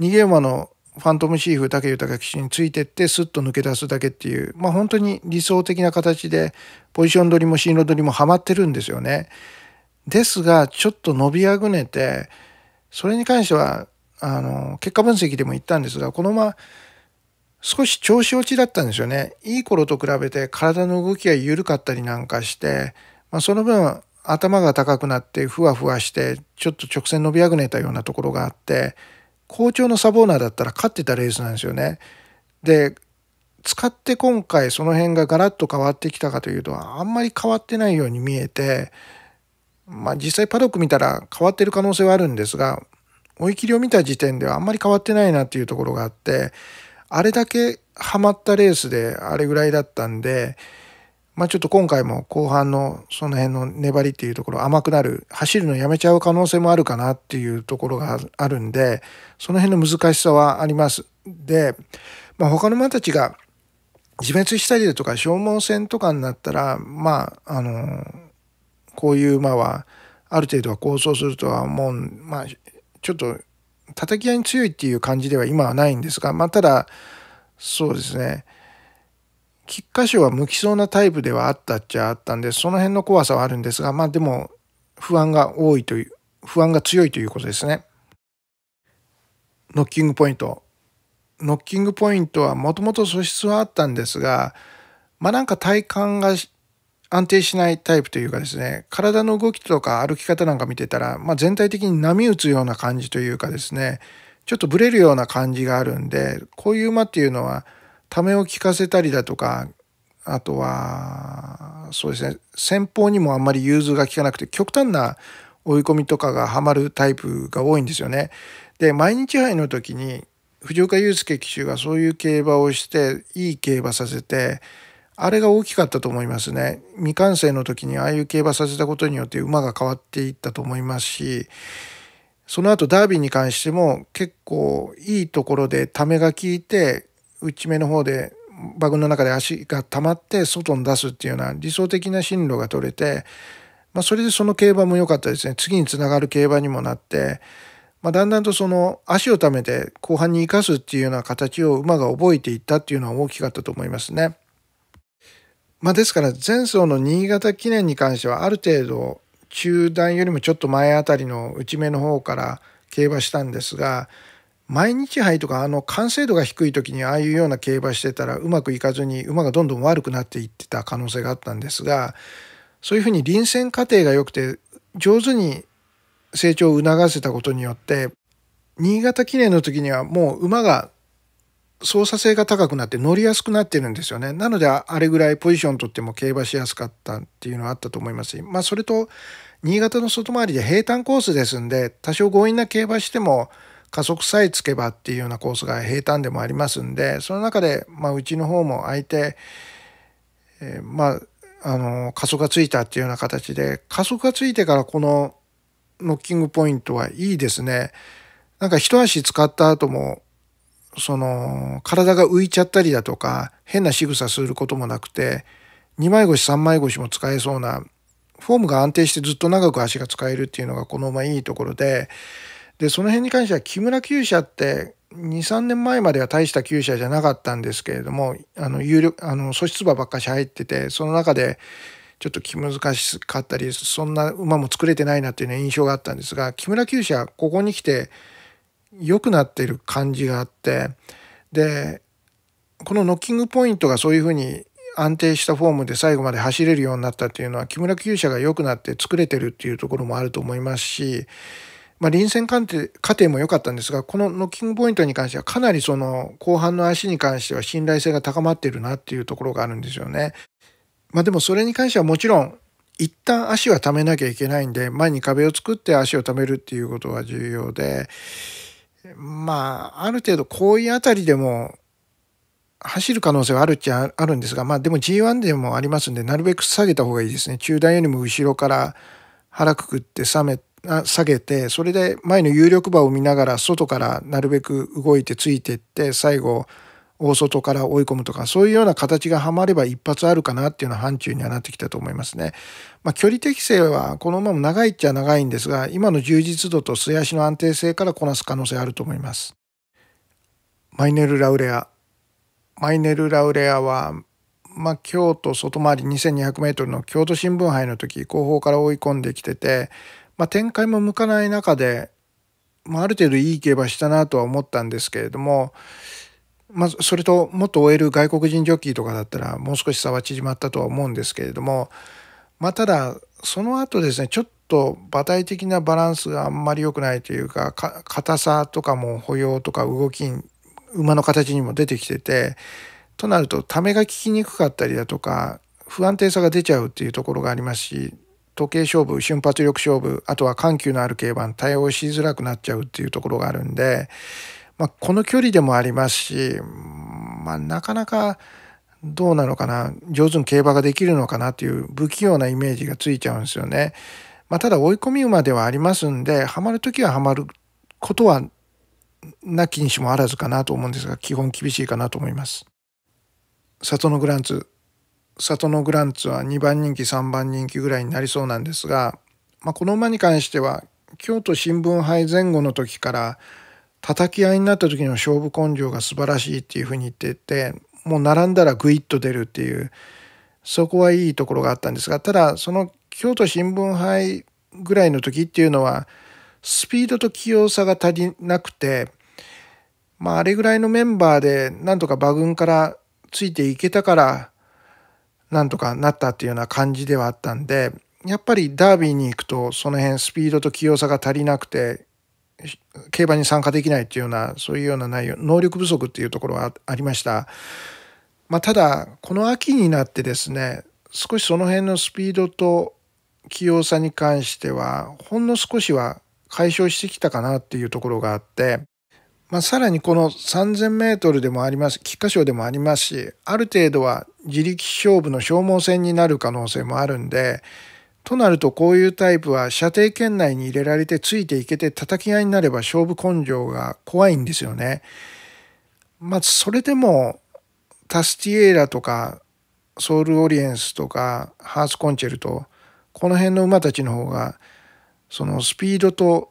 [SPEAKER 1] 逃げ馬のファントムシーフ、竹豊騎手についてってスッと抜け出すだけっていう、まあ本当に理想的な形で、ポジション取りも進路取りもハマってるんですよね。ですが、ちょっと伸びあぐねて、それに関しては、あの、結果分析でも言ったんですが、このまま、少し調子落ちだったんですよね。いい頃と比べて体の動きが緩かったりなんかして、まあ、その分頭が高くなってふわふわしてちょっと直線伸びあぐねたようなところがあって好調のサボーナーだったら勝ってたレースなんですよね。で使って今回その辺がガラッと変わってきたかというとあんまり変わってないように見えてまあ実際パドック見たら変わってる可能性はあるんですが追い切りを見た時点ではあんまり変わってないなっていうところがあってあれだけハマったレースであれぐらいだったんで、まあ、ちょっと今回も後半のその辺の粘りっていうところ甘くなる走るのやめちゃう可能性もあるかなっていうところがあるんでその辺の難しさはあります。で、まあ、他の馬たちが自滅したりだとか消耗戦とかになったらまああのこういう馬はある程度は構想するとは思うまあちょっと叩き合いに強いっていう感じでは今はないんですが、まあ、ただ、そうですね、菊花賞は向きそうなタイプではあったっちゃあったんで、その辺の怖さはあるんですが、まあでも、不安が多いという、不安が強いということですね。ノッキングポイント。ノッキングポイントはもともと素質はあったんですが、まあなんか体感が安定しないタイプというかですね、体の動きとか歩き方なんか見てたら、まあ、全体的に波打つような感じというかですね、ちょっとブレるような感じがあるんで、こういう馬っていうのは、ためを利かせたりだとか、あとは、そうですね、先方にもあんまり融通が利かなくて、極端な追い込みとかがハマるタイプが多いんですよね。で、毎日杯の時に、藤岡祐介騎手がそういう競馬をして、いい競馬させて、あれが大きかったと思いますね。未完成の時にああいう競馬させたことによって馬が変わっていったと思いますし、その後ダービーに関しても結構いいところでためが効いて、内目の方で馬群の中で足が溜まって外に出すっていうような理想的な進路が取れて、まあ、それでその競馬も良かったですね。次につながる競馬にもなって、まあ、だんだんとその足をためて後半に生かすっていうような形を馬が覚えていったっていうのは大きかったと思いますね。まあ、ですから前走の新潟記念に関してはある程度中段よりもちょっと前あたりの内目の方から競馬したんですが毎日杯とかあの完成度が低い時にああいうような競馬してたらうまくいかずに馬がどんどん悪くなっていってた可能性があったんですがそういうふうに臨戦過程が良くて上手に成長を促せたことによって新潟記念の時にはもう馬が操作性が高くなって乗りやすくなってるんですよね。なので、あれぐらいポジション取っても競馬しやすかったっていうのはあったと思いますし、まあ、それと、新潟の外回りで平坦コースですんで、多少強引な競馬しても、加速さえつけばっていうようなコースが平坦でもありますんで、その中で、まあ、うちの方も相手、えー、まあ、あの、加速がついたっていうような形で、加速がついてからこのノッキングポイントはいいですね。なんか一足使った後も、その、体が浮いちゃったりだとか、変な仕草することもなくて、2枚腰3枚腰も使えそうな、フォームが安定してずっと長く足が使えるっていうのがこの馬いいところで、で、その辺に関しては木村厩舎って、2、3年前までは大した厩舎じゃなかったんですけれども、あの、有力、あの、素質馬ばっかし入ってて、その中で、ちょっと気難しかったり、そんな馬も作れてないなっていう、印象があったんですが、木村厩舎、ここに来て、良くなっている感じがあってでこのノッキングポイントがそういうふうに安定したフォームで最後まで走れるようになったっていうのは木村厩舎が良くなって作れてるっていうところもあると思いますし、まあ、臨戦過程過程も良かったんですがこのノッキングポイントに関してはかなりその後半の足に関しては信頼性が高まってるなっていうところがあるんですよね。まあ、でもそれに関してはもちろん一旦足は溜めなきゃいけないんで前に壁を作って足を溜めるっていうことは重要でまあ、ある程度こういうあたりでも走る可能性はあるっちゃあるんですが、まあでも G1 でもありますんで、なるべく下げた方がいいですね。中段よりも後ろから腹くくって下めあ下げて、それで前の有力馬を見ながら外からなるべく動いてついていって、最後、大外から追い込むとか、そういうような形がはまれば一発あるかなっていうのは範疇にはなってきたと思いますね。まあ、距離適性はこのまま長いっちゃ長いんですが、今の充実度と素足の安定性からこなす可能性あると思います。マイネル・ラウレア。マイネル・ラウレアは、まあ、京都外回り2200メートルの京都新聞杯の時、後方から追い込んできてて、まあ、展開も向かない中で、まあ、ある程度いい競馬したなとは思ったんですけれども、まそれともっと終える外国人ジョッキーとかだったらもう少し差は縮まったとは思うんですけれども、まあ、ただその後ですねちょっと馬体的なバランスがあんまり良くないというか硬さとかも歩様とか動き馬の形にも出てきててとなるとためが効きにくかったりだとか不安定さが出ちゃうっていうところがありますし時計勝負瞬発力勝負あとは緩急のある競馬対応しづらくなっちゃうっていうところがあるんでまあ、この距離でもありますし、まあ、なかなかどうなのかな上手に競馬ができるのかなという不器用なイメージがついちゃうんですよね。まあ、ただ追い込み馬ではありますんでハマるときはハマることはなきにしもあらずかなと思うんですが基本厳しいかなと思います。里のグランツ里のグランツは2番人気3番人気ぐらいになりそうなんですが、まあ、この馬に関しては京都新聞杯前後の時から叩き合いになった時の勝負根性が素晴らしいっていうふうに言っててもう並んだらグイッと出るっていうそこはいいところがあったんですがただその京都新聞杯ぐらいの時っていうのはスピードと器用さが足りなくて、まあ、あれぐらいのメンバーでなんとか馬群からついていけたからなんとかなったっていうような感じではあったんでやっぱりダービーに行くとその辺スピードと器用さが足りなくて競馬に参加できないっていうようなそういうような内容能力不足っていうところはありました、まあ、ただこの秋になってですね少しその辺のスピードと器用さに関してはほんの少しは解消してきたかなっていうところがあって、まあ、さらにこの 3,000m でもあります菊花賞でもありますしある程度は自力勝負の消耗戦になる可能性もあるんでとなるとこういうタイプは射程圏内に入れられてついていけて叩き合いになれば勝負根性が怖いんですよね。まあそれでもタスティエーラとかソウルオリエンスとかハースコンチェルトこの辺の馬たちの方がそのスピードと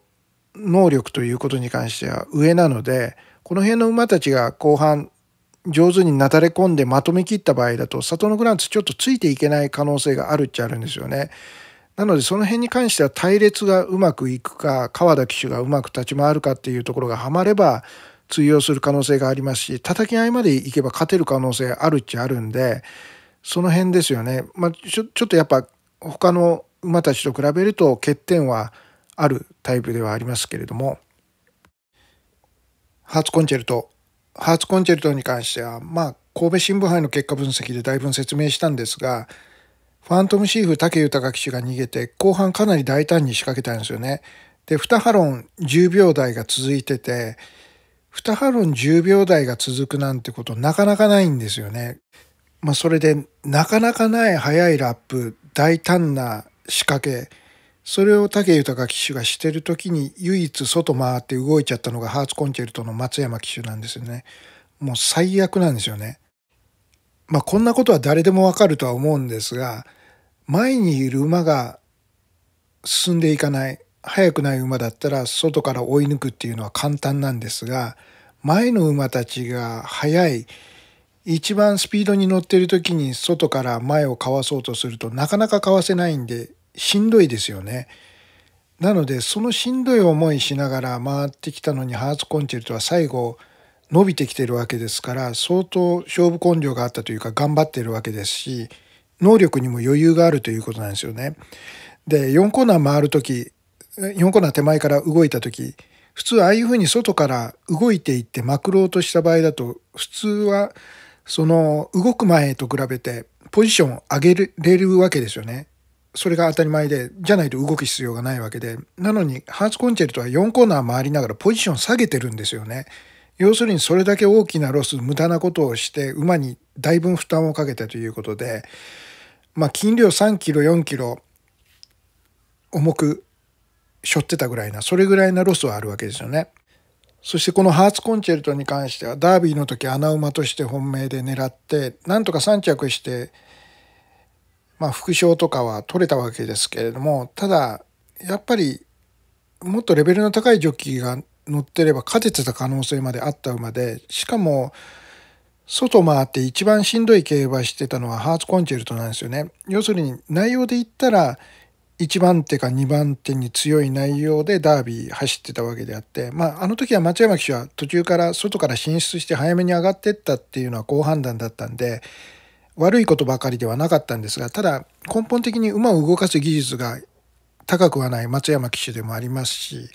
[SPEAKER 1] 能力ということに関しては上なのでこの辺の馬たちが後半上手になだれ込んでまとめきった場合だと里のグランツちょっとついていけない可能性があるっちゃあるんですよね。なのでその辺に関しては隊列がうまくいくか川田騎手がうまく立ち回るかっていうところがはまれば通用する可能性がありますし叩き合いまでいけば勝てる可能性あるっちゃあるんでその辺ですよね、まあ、ちょちょっとやっぱ他の馬たちと比べると欠点はあるタイプではありますけれどもハーツコンチェルトハーツコンチェルトに関してはまあ神戸新聞杯の結果分析でだいぶ説明したんですがファントムシーフ武豊騎手が逃げて、後半かなり大胆に仕掛けたんですよね。で、2波論10秒台が続いてて、2波論10秒台が続くなんてことなかなかないんですよね。まあそれで、なかなかない速いラップ、大胆な仕掛け、それを武豊騎手がしてる時に唯一外回って動いちゃったのがハーツコンチェルトの松山騎手なんですよね。もう最悪なんですよね。まあ、こんなことは誰でもわかるとは思うんですが、前にいる馬が進んでいかない、速くない馬だったら外から追い抜くっていうのは簡単なんですが、前の馬たちが速い、一番スピードに乗ってる時に外から前をかわそうとするとなかなかかわせないんでしんどいですよね。なのでそのしんどい思いしながら回ってきたのにハーツコンチェルトは最後伸びてきてるわけですから相当勝負根性があったというか頑張ってるわけですし能力にも余裕があるということなんですよね。で4コーナー回る時4コーナー手前から動いた時普通ああいうふうに外から動いていってまくろうとした場合だと普通はその動く前と比べてポジションを上げれるわけですよね。それが当たり前で、じゃないと動く必要がないわけで、なのにハーツコンチェルトは4コーナー回りながらポジション下げてるんですよね。要するにそれだけ大きなロス、無駄なことをして、馬にだいぶ負担をかけたということで、まあ、量3キロ、4キロ、重く背負ってたぐらいな、それぐらいなロスはあるわけですよね。そしてこのハーツコンチェルトに関しては、ダービーの時穴馬として本命で狙って、なんとか3着して、まあ、副賞とかは取れたわけですけれども、ただ、やっぱり、もっとレベルの高いジョッキーが乗ってれば勝ててた可能性まであった馬で、しかも、外回って一番しんどい競馬してたのはハーツコンチェルトなんですよね。要するに内容で言ったら1番手か2番手に強い内容でダービー走ってたわけであって、まあ、あの時は松山騎手は途中から外から進出して早めに上がってったっていうのは好判断だったんで悪いことばかりではなかったんですがただ根本的に馬を動かす技術が高くはない松山騎手でもありますし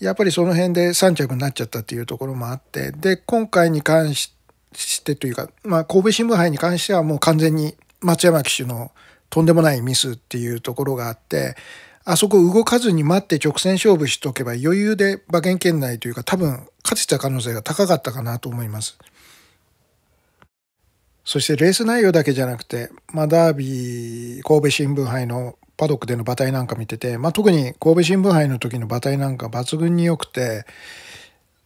[SPEAKER 1] やっぱりその辺で3着になっちゃったっていうところもあって、で、今回に関してというか、まあ、神戸新聞杯に関してはもう完全に松山騎手のとんでもないミスっていうところがあって、あそこ動かずに待って直線勝負しとけば余裕で馬券圏内というか多分勝てた可能性が高かったかなと思います。そしてレース内容だけじゃなくて、まあ、ダービー神戸新聞杯のパドックでの馬体なんか見てて、まあ、特に神戸新聞杯の時の馬体なんか抜群に良くて、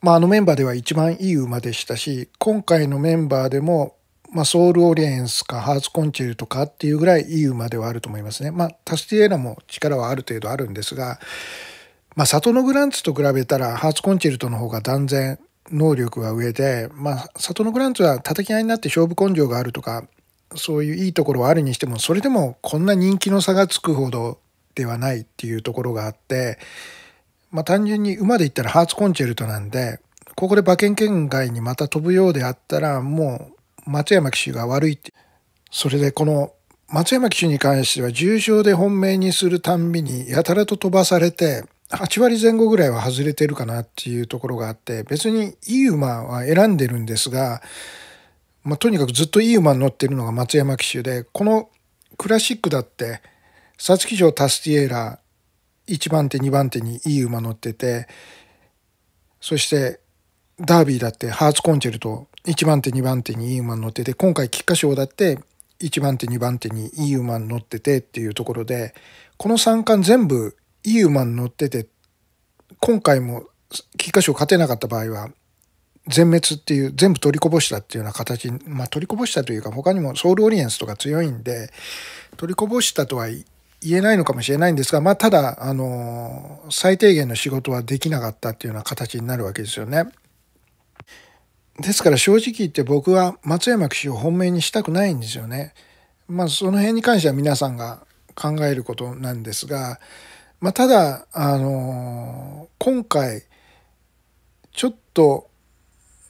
[SPEAKER 1] まあ、あのメンバーでは一番いい馬でしたし今回のメンバーでも、まあ、ソウルオリエンスかハーツコンチェルとかっていうぐらいいい馬ではあると思いますね。まあ、タスティエラも力はある程度あるんですが、まあ、里のグランツと比べたらハーツコンチェルトの方が断然能力は上で、まあ、里のグランツは叩き合いになって勝負根性があるとかそういういいところはあるにしてもそれでもこんな人気の差がつくほどではないっていうところがあってまあ単純に馬で言ったらハーツコンチェルトなんでここで馬券圏外にまた飛ぶようであったらもう松山騎手が悪いってそれでこの松山騎手に関しては重傷で本命にするたんびにやたらと飛ばされて8割前後ぐらいは外れてるかなっていうところがあって別にいい馬は選んでるんですがまあ、とにかくずっといい馬に乗ってるのが松山騎手でこのクラシックだって皐月賞タスティエーラ1番手2番手にいい馬乗っててそしてダービーだってハーツコンチェルト1番手2番手にいい馬乗ってて今回菊花賞だって1番手2番手にいい馬に乗っててっていうところでこの3冠全部いい馬に乗ってて今回も菊花賞勝てなかった場合は全滅っていう、全部取りこぼしたっていうような形、まあ取りこぼしたというか他にもソウルオリエンスとか強いんで、取りこぼしたとは言えないのかもしれないんですが、まあただ、あの、最低限の仕事はできなかったっていうような形になるわけですよね。ですから正直言って僕は松山騎手を本命にしたくないんですよね。まあその辺に関しては皆さんが考えることなんですが、まあただ、あの、今回、ちょっと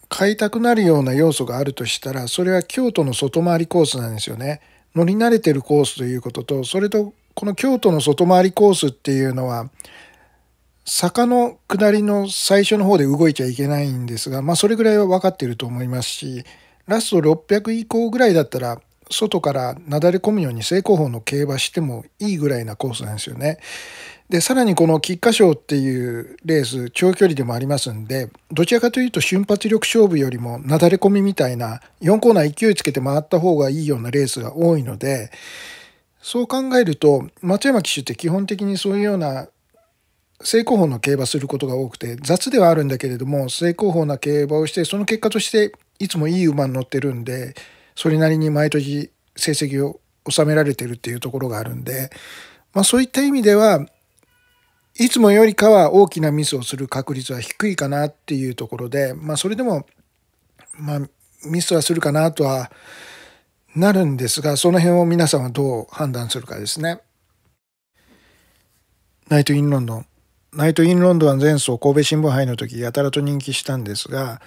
[SPEAKER 1] 買いたくなるような要素があるとしたら、それは京都の外回りコースなんですよね。乗り慣れてるコースということと、それとこの京都の外回りコースっていうのは、坂の下りの最初の方で動いちゃいけないんですが、まあそれぐらいは分かってると思いますし、ラスト600以降ぐらいだったら、外からなだれ込むように正攻法の競馬してもいいぐらいなコースなんですよね。で、さらにこの菊花賞っていうレース、長距離でもありますんで、どちらかというと瞬発力勝負よりもなだれ込みみたいな、4コーナー勢いつけて回った方がいいようなレースが多いので、そう考えると、松山騎手って基本的にそういうような正攻法の競馬することが多くて、雑ではあるんだけれども、正攻法な競馬をして、その結果としていつもいい馬に乗ってるんで、それなりに毎年成績を収められてるっていうところがあるんで、まあそういった意味では、いつもよりかは大きなミスをする確率は低いかなっていうところで、まあ、それでも、まあ、ミスはするかなとはなるんですが、その辺を皆さんはどう判断するかですね。ナイト・イン・ロンドン。ナイト・イン・ロンドンは前走神戸新聞杯の時やたらと人気したんですが、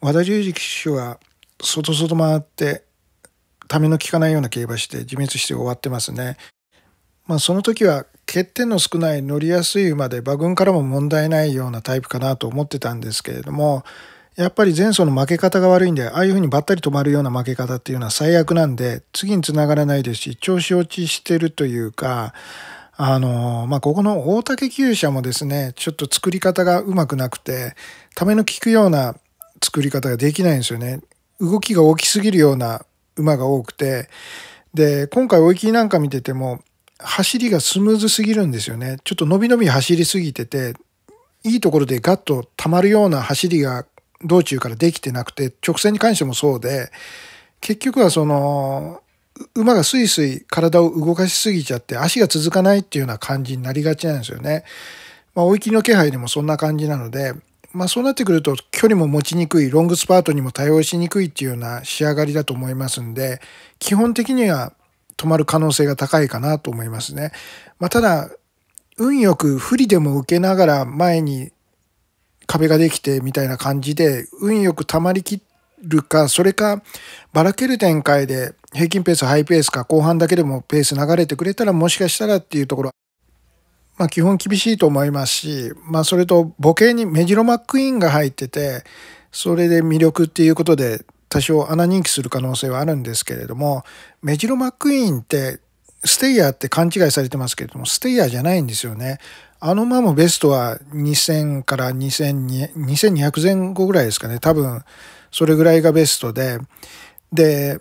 [SPEAKER 1] 和田十二騎手は外外回って、ための利かないような競馬して自滅して終わってますね。まあその時は欠点の少ない乗りやすい馬で馬群からも問題ないようなタイプかなと思ってたんですけれどもやっぱり前走の負け方が悪いんでああいうふうにばったり止まるような負け方っていうのは最悪なんで次につながらないですし調子落ちしてるというかあのまあ、ここの大竹厩舎もですねちょっと作り方がうまくなくてための利くような作り方ができないんですよね動きが大きすぎるような馬が多くてで今回追い切りなんか見てても走りがスムーズすぎるんですよね。ちょっと伸び伸び走りすぎてて、いいところでガッと溜まるような走りが道中からできてなくて、直線に関してもそうで、結局はその、馬がスイスイ体を動かしすぎちゃって足が続かないっていうような感じになりがちなんですよね。まあ、追い切りの気配でもそんな感じなので、まあ、そうなってくると距離も持ちにくい、ロングスパートにも対応しにくいっていうような仕上がりだと思いますんで、基本的には止まる可能性が高いかなと思いますね。まあ、ただ、運よく不利でも受けながら前に壁ができてみたいな感じで、運よく溜まりきるか、それか、ばらける展開で平均ペース、ハイペースか、後半だけでもペース流れてくれたら、もしかしたらっていうところ、まあ基本厳しいと思いますし、まあそれと、ボケにメジロマックイーンが入ってて、それで魅力っていうことで、多少穴人気する可能性はあるんですけれども、メジロ・マックイーンってステイヤーって勘違いされてますけれども、ステイヤーじゃないんですよね。あの馬もベストは2000から2200前後ぐらいですかね。多分、それぐらいがベストで。で、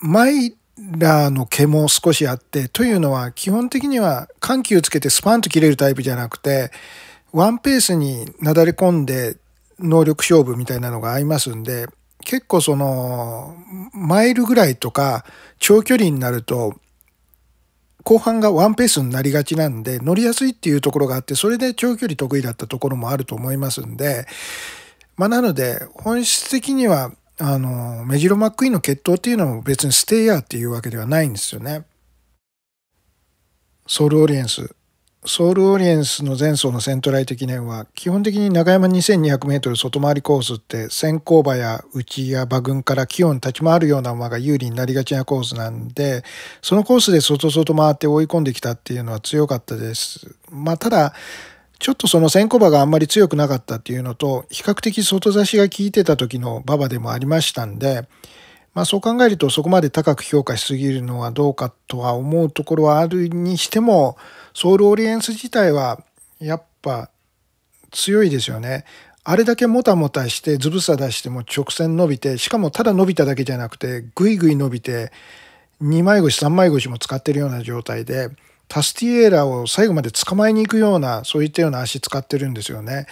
[SPEAKER 1] マイラーの毛も少しあって、というのは基本的には緩急つけてスパンと切れるタイプじゃなくて、ワンペースになだれ込んで能力勝負みたいなのが合いますんで、結構その、マイルぐらいとか、長距離になると、後半がワンペースになりがちなんで、乗りやすいっていうところがあって、それで長距離得意だったところもあると思いますんで、まあ、なので、本質的には、あの、メジロ・マックイーンの決闘っていうのも別にステイヤーっていうわけではないんですよね。ソウルオリエンス。ソウルオリエンスの前走のセントライト記念は、基本的に中山2200メートル外回りコースって、先行馬や内や馬群から気温立ち回るような馬が有利になりがちなコースなんで、そのコースで外外回って追い込んできたっていうのは強かったです。まあ、ただ、ちょっとその先行馬があんまり強くなかったっていうのと、比較的外差しが効いてた時の馬場でもありましたんで、まあそう考えるとそこまで高く評価しすぎるのはどうかとは思うところはあるにしても、ソウルオリエンス自体はやっぱ強いですよね。あれだけもたもたしてずぶさ出しても直線伸びて、しかもただ伸びただけじゃなくて、ぐいぐい伸びて、2枚腰3枚腰も使ってるような状態で、タスティエーラを最後まで捕まえに行くような、そういったような足使ってるんですよね。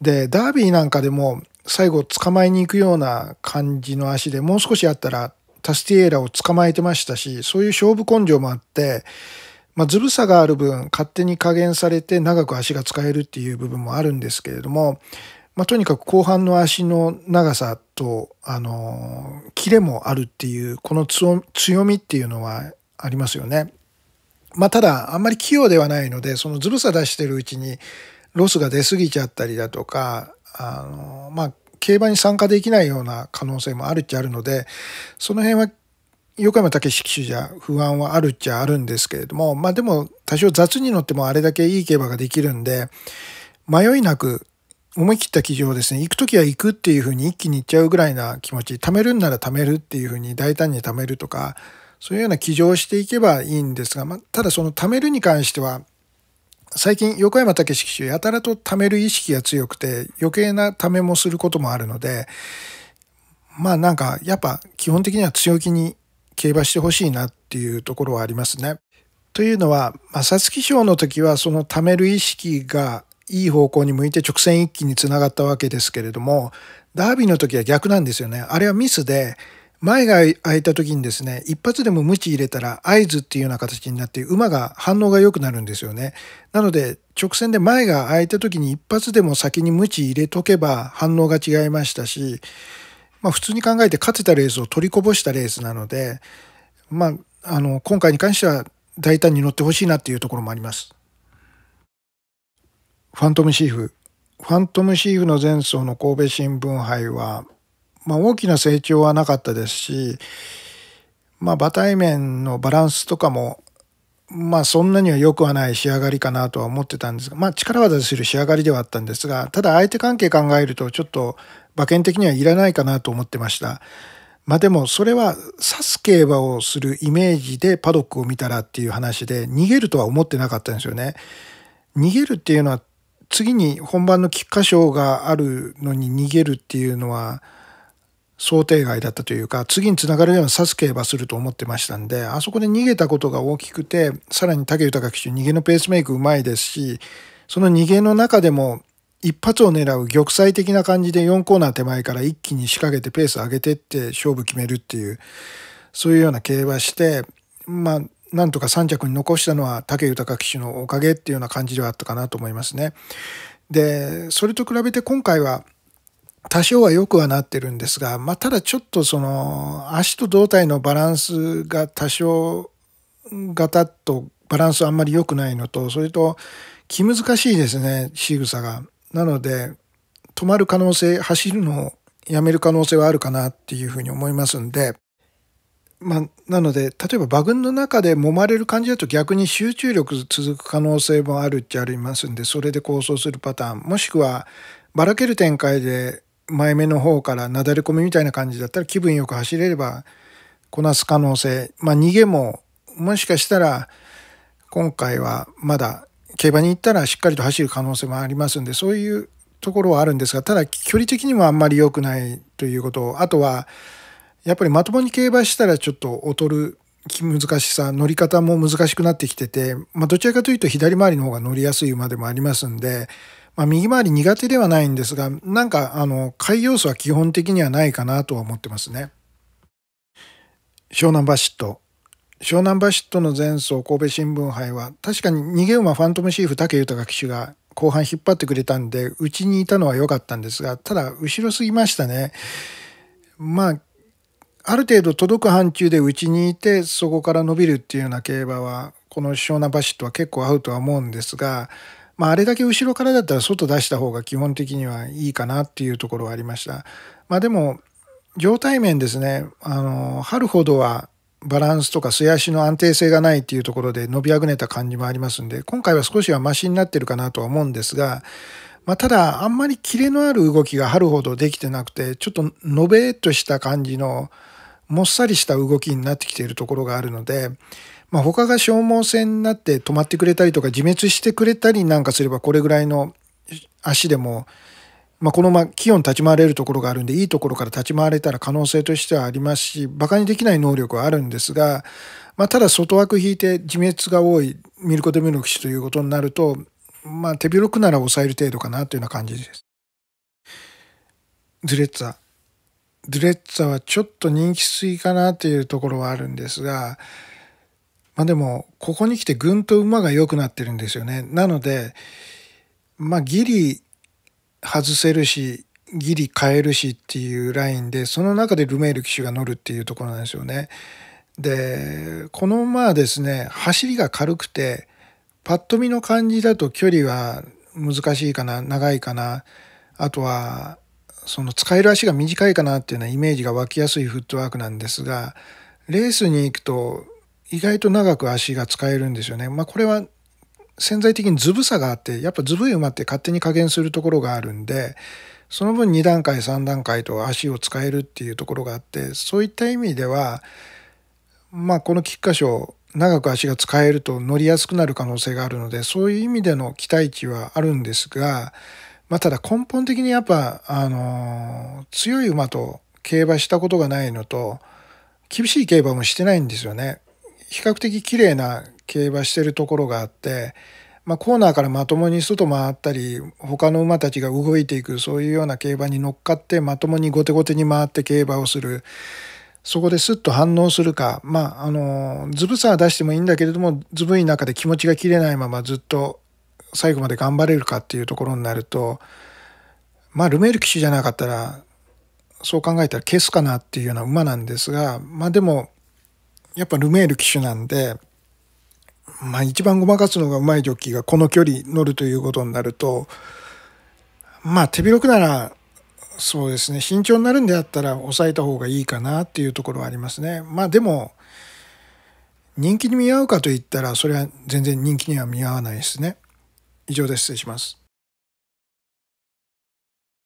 [SPEAKER 1] で、ダービーなんかでも最後捕まえに行くような感じの足でもう少しあったらタスティエーラを捕まえてましたし、そういう勝負根性もあって、まあ、ずぶさがある分、勝手に加減されて長く足が使えるっていう部分もあるんですけれども、まあ、とにかく後半の足の長さと、あの、キレもあるっていう、この強みっていうのはありますよね。まあ、ただ、あんまり器用ではないので、そのずぶさ出してるうちに、ロスが出過ぎちゃったりだとか、あの、まあ、競馬に参加できないような可能性もあるっちゃあるので、その辺は横山武史騎手じゃ不安はあるっちゃあるんですけれども、まあでも多少雑に乗ってもあれだけいい競馬ができるんで、迷いなく思い切った騎乗をですね、行くときは行くっていうふうに一気に行っちゃうぐらいな気持ち、貯めるんなら貯めるっていうふうに大胆に貯めるとか、そういうような騎乗をしていけばいいんですが、まあ、ただその貯めるに関しては、最近横山武史騎手やたらと貯める意識が強くて余計な貯めもすることもあるので、まあなんかやっぱ基本的には強気に競馬してほしいなっていうところはありますね。というのは、摩擦気象の時はその貯める意識がいい方向に向いて直線一気につながったわけですけれども、ダービーの時は逆なんですよね。あれはミスで、前が開いた時にですね、一発でも無知入れたら合図っていうような形になって馬が反応が良くなるんですよね。なので直線で前が開いた時に一発でも先に無知入れとけば反応が違いましたし、まあ、普通に考えて勝てたレースを取りこぼしたレースなので、まあ、あの今回に関しては大胆に乗ってほしいなっていうところもあります。ファントムシーフ。ファントムシーフの前走の神戸新聞杯は、まあ、大きな成長はなかったですし、まあ、馬体面のバランスとかも、まあ、そんなには良くはない仕上がりかなとは思ってたんですが、まあ、力技する仕上がりではあったんですが、ただ相手関係考えると、ちょっと馬券的にはいらないかなと思ってました。まあでもそれは刺す競馬をするイメージでパドックを見たらっていう話で逃げるとは思ってなかったんですよね。逃げるっていうのは次に本番の菊花賞があるのに逃げるっていうのは想定外だったというか次につながるような刺す競馬すると思ってましたんであそこで逃げたことが大きくてさらに武豊騎手逃げのペースメイクうまいですしその逃げの中でも一発を狙う玉砕的な感じで4コーナー手前から一気に仕掛けてペース上げてって勝負決めるっていう、そういうような競馬して、まあ、なんとか3着に残したのは武豊騎手のおかげっていうような感じではあったかなと思いますね。で、それと比べて今回は、多少は良くはなってるんですが、まあ、ただちょっとその、足と胴体のバランスが多少、ガタッとバランスあんまり良くないのと、それと、気難しいですね、仕草が。なので、止まる可能性、走るのをやめる可能性はあるかなっていうふうに思いますんで、まあ、なので、例えば馬群の中で揉まれる感じだと逆に集中力続く可能性もあるっちゃありますんで、それで構想するパターン、もしくはばらける展開で前目の方からなだれ込みみたいな感じだったら気分よく走れればこなす可能性、まあ逃げももしかしたら今回はまだ競馬に行ったらしっかりと走る可能性もありますんで、そういうところはあるんですが、ただ距離的にもあんまり良くないということ、あとは、やっぱりまともに競馬したらちょっと劣る難しさ、乗り方も難しくなってきてて、まあ、どちらかというと左回りの方が乗りやすい馬でもありますんで、まあ、右回り苦手ではないんですが、なんか、あの、回要素は基本的にはないかなとは思ってますね。湘南バシット湘南バシットの前走神戸新聞杯は、確かに逃げ馬ファントムシーフ武豊騎手が後半引っ張ってくれたんで、うちにいたのは良かったんですが、ただ後ろすぎましたね。まあ、ある程度届く範疇でうちにいて、そこから伸びるっていうような競馬は、この湘南バシットは結構合うとは思うんですが、まあ、あれだけ後ろからだったら外出した方が基本的にはいいかなっていうところはありました。まあ、でも、状態面ですね、あの、春ほどはバランスとか素足の安定性がないっていうところで伸びあぐねた感じもありますんで、今回は少しはマシになってるかなとは思うんですが、まあ、ただ、あんまりキレのある動きが春ほどできてなくて、ちょっとのべーっとした感じの、もっさりした動きになってきているところがあるので、まあ、他が消耗戦になって止まってくれたりとか自滅してくれたりなんかすればこれぐらいの足でもまあ、このま気温立ち回れるところがあるんでいいところから立ち回れたら可能性としてはありますし馬鹿にできない能力はあるんですが、まあ、ただ外枠引いて自滅が多いミルコ・デミルク氏ということになると、まあ、手広くなら抑える程度かなというような感じです。ズレッツァズレッツァはちょっと人気すぎかなというところはあるんですが、まあ、でもここに来てぐんと馬が良くなってるんですよね。なのでまあギリ外せるしギリ変えるしっていうラインでその中でルメール騎手が乗るっていうところなんですよね。でこのまあですね走りが軽くてパッと見の感じだと距離は難しいかな長いかなあとはその使える足が短いかなっていうのはイメージが湧きやすいフットワークなんですがレースに行くと意外と長く足が使えるんですよね。まあ、これは潜在的にずぶさがあって、やっぱずぶい馬って勝手に加減するところがあるんで、その分2段階3段階と足を使えるっていうところがあって、そういった意味では、まあこの菊花賞、長く足が使えると乗りやすくなる可能性があるので、そういう意味での期待値はあるんですが、まあただ根本的にやっぱ、あの強い馬と競馬したことがないのと、厳しい競馬もしてないんですよね。比較的綺麗な競馬してるところがあって、まあ、コーナーからまともに外回ったり他の馬たちが動いていくそういうような競馬に乗っかってまともに後手後手に回って競馬をする。そこですっと反応するか、まあ、あの、ずぶさは出してもいいんだけれども、ずぶい中で気持ちが切れないままずっと最後まで頑張れるかっていうところになると、まあ、ルメール騎手じゃなかったら、そう考えたら消すかなっていうような馬なんですが、まあでも、やっぱルメール騎手なんで、まあ一番ごまかすのがうまいジョッキーがこの距離乗るということになると、まあ手広くなら、そうですね、慎重になるんであったら抑えた方がいいかなっていうところはありますね。まあでも、人気に見合うかといったら、それは全然人気には見合わないですね。以上です。失礼します。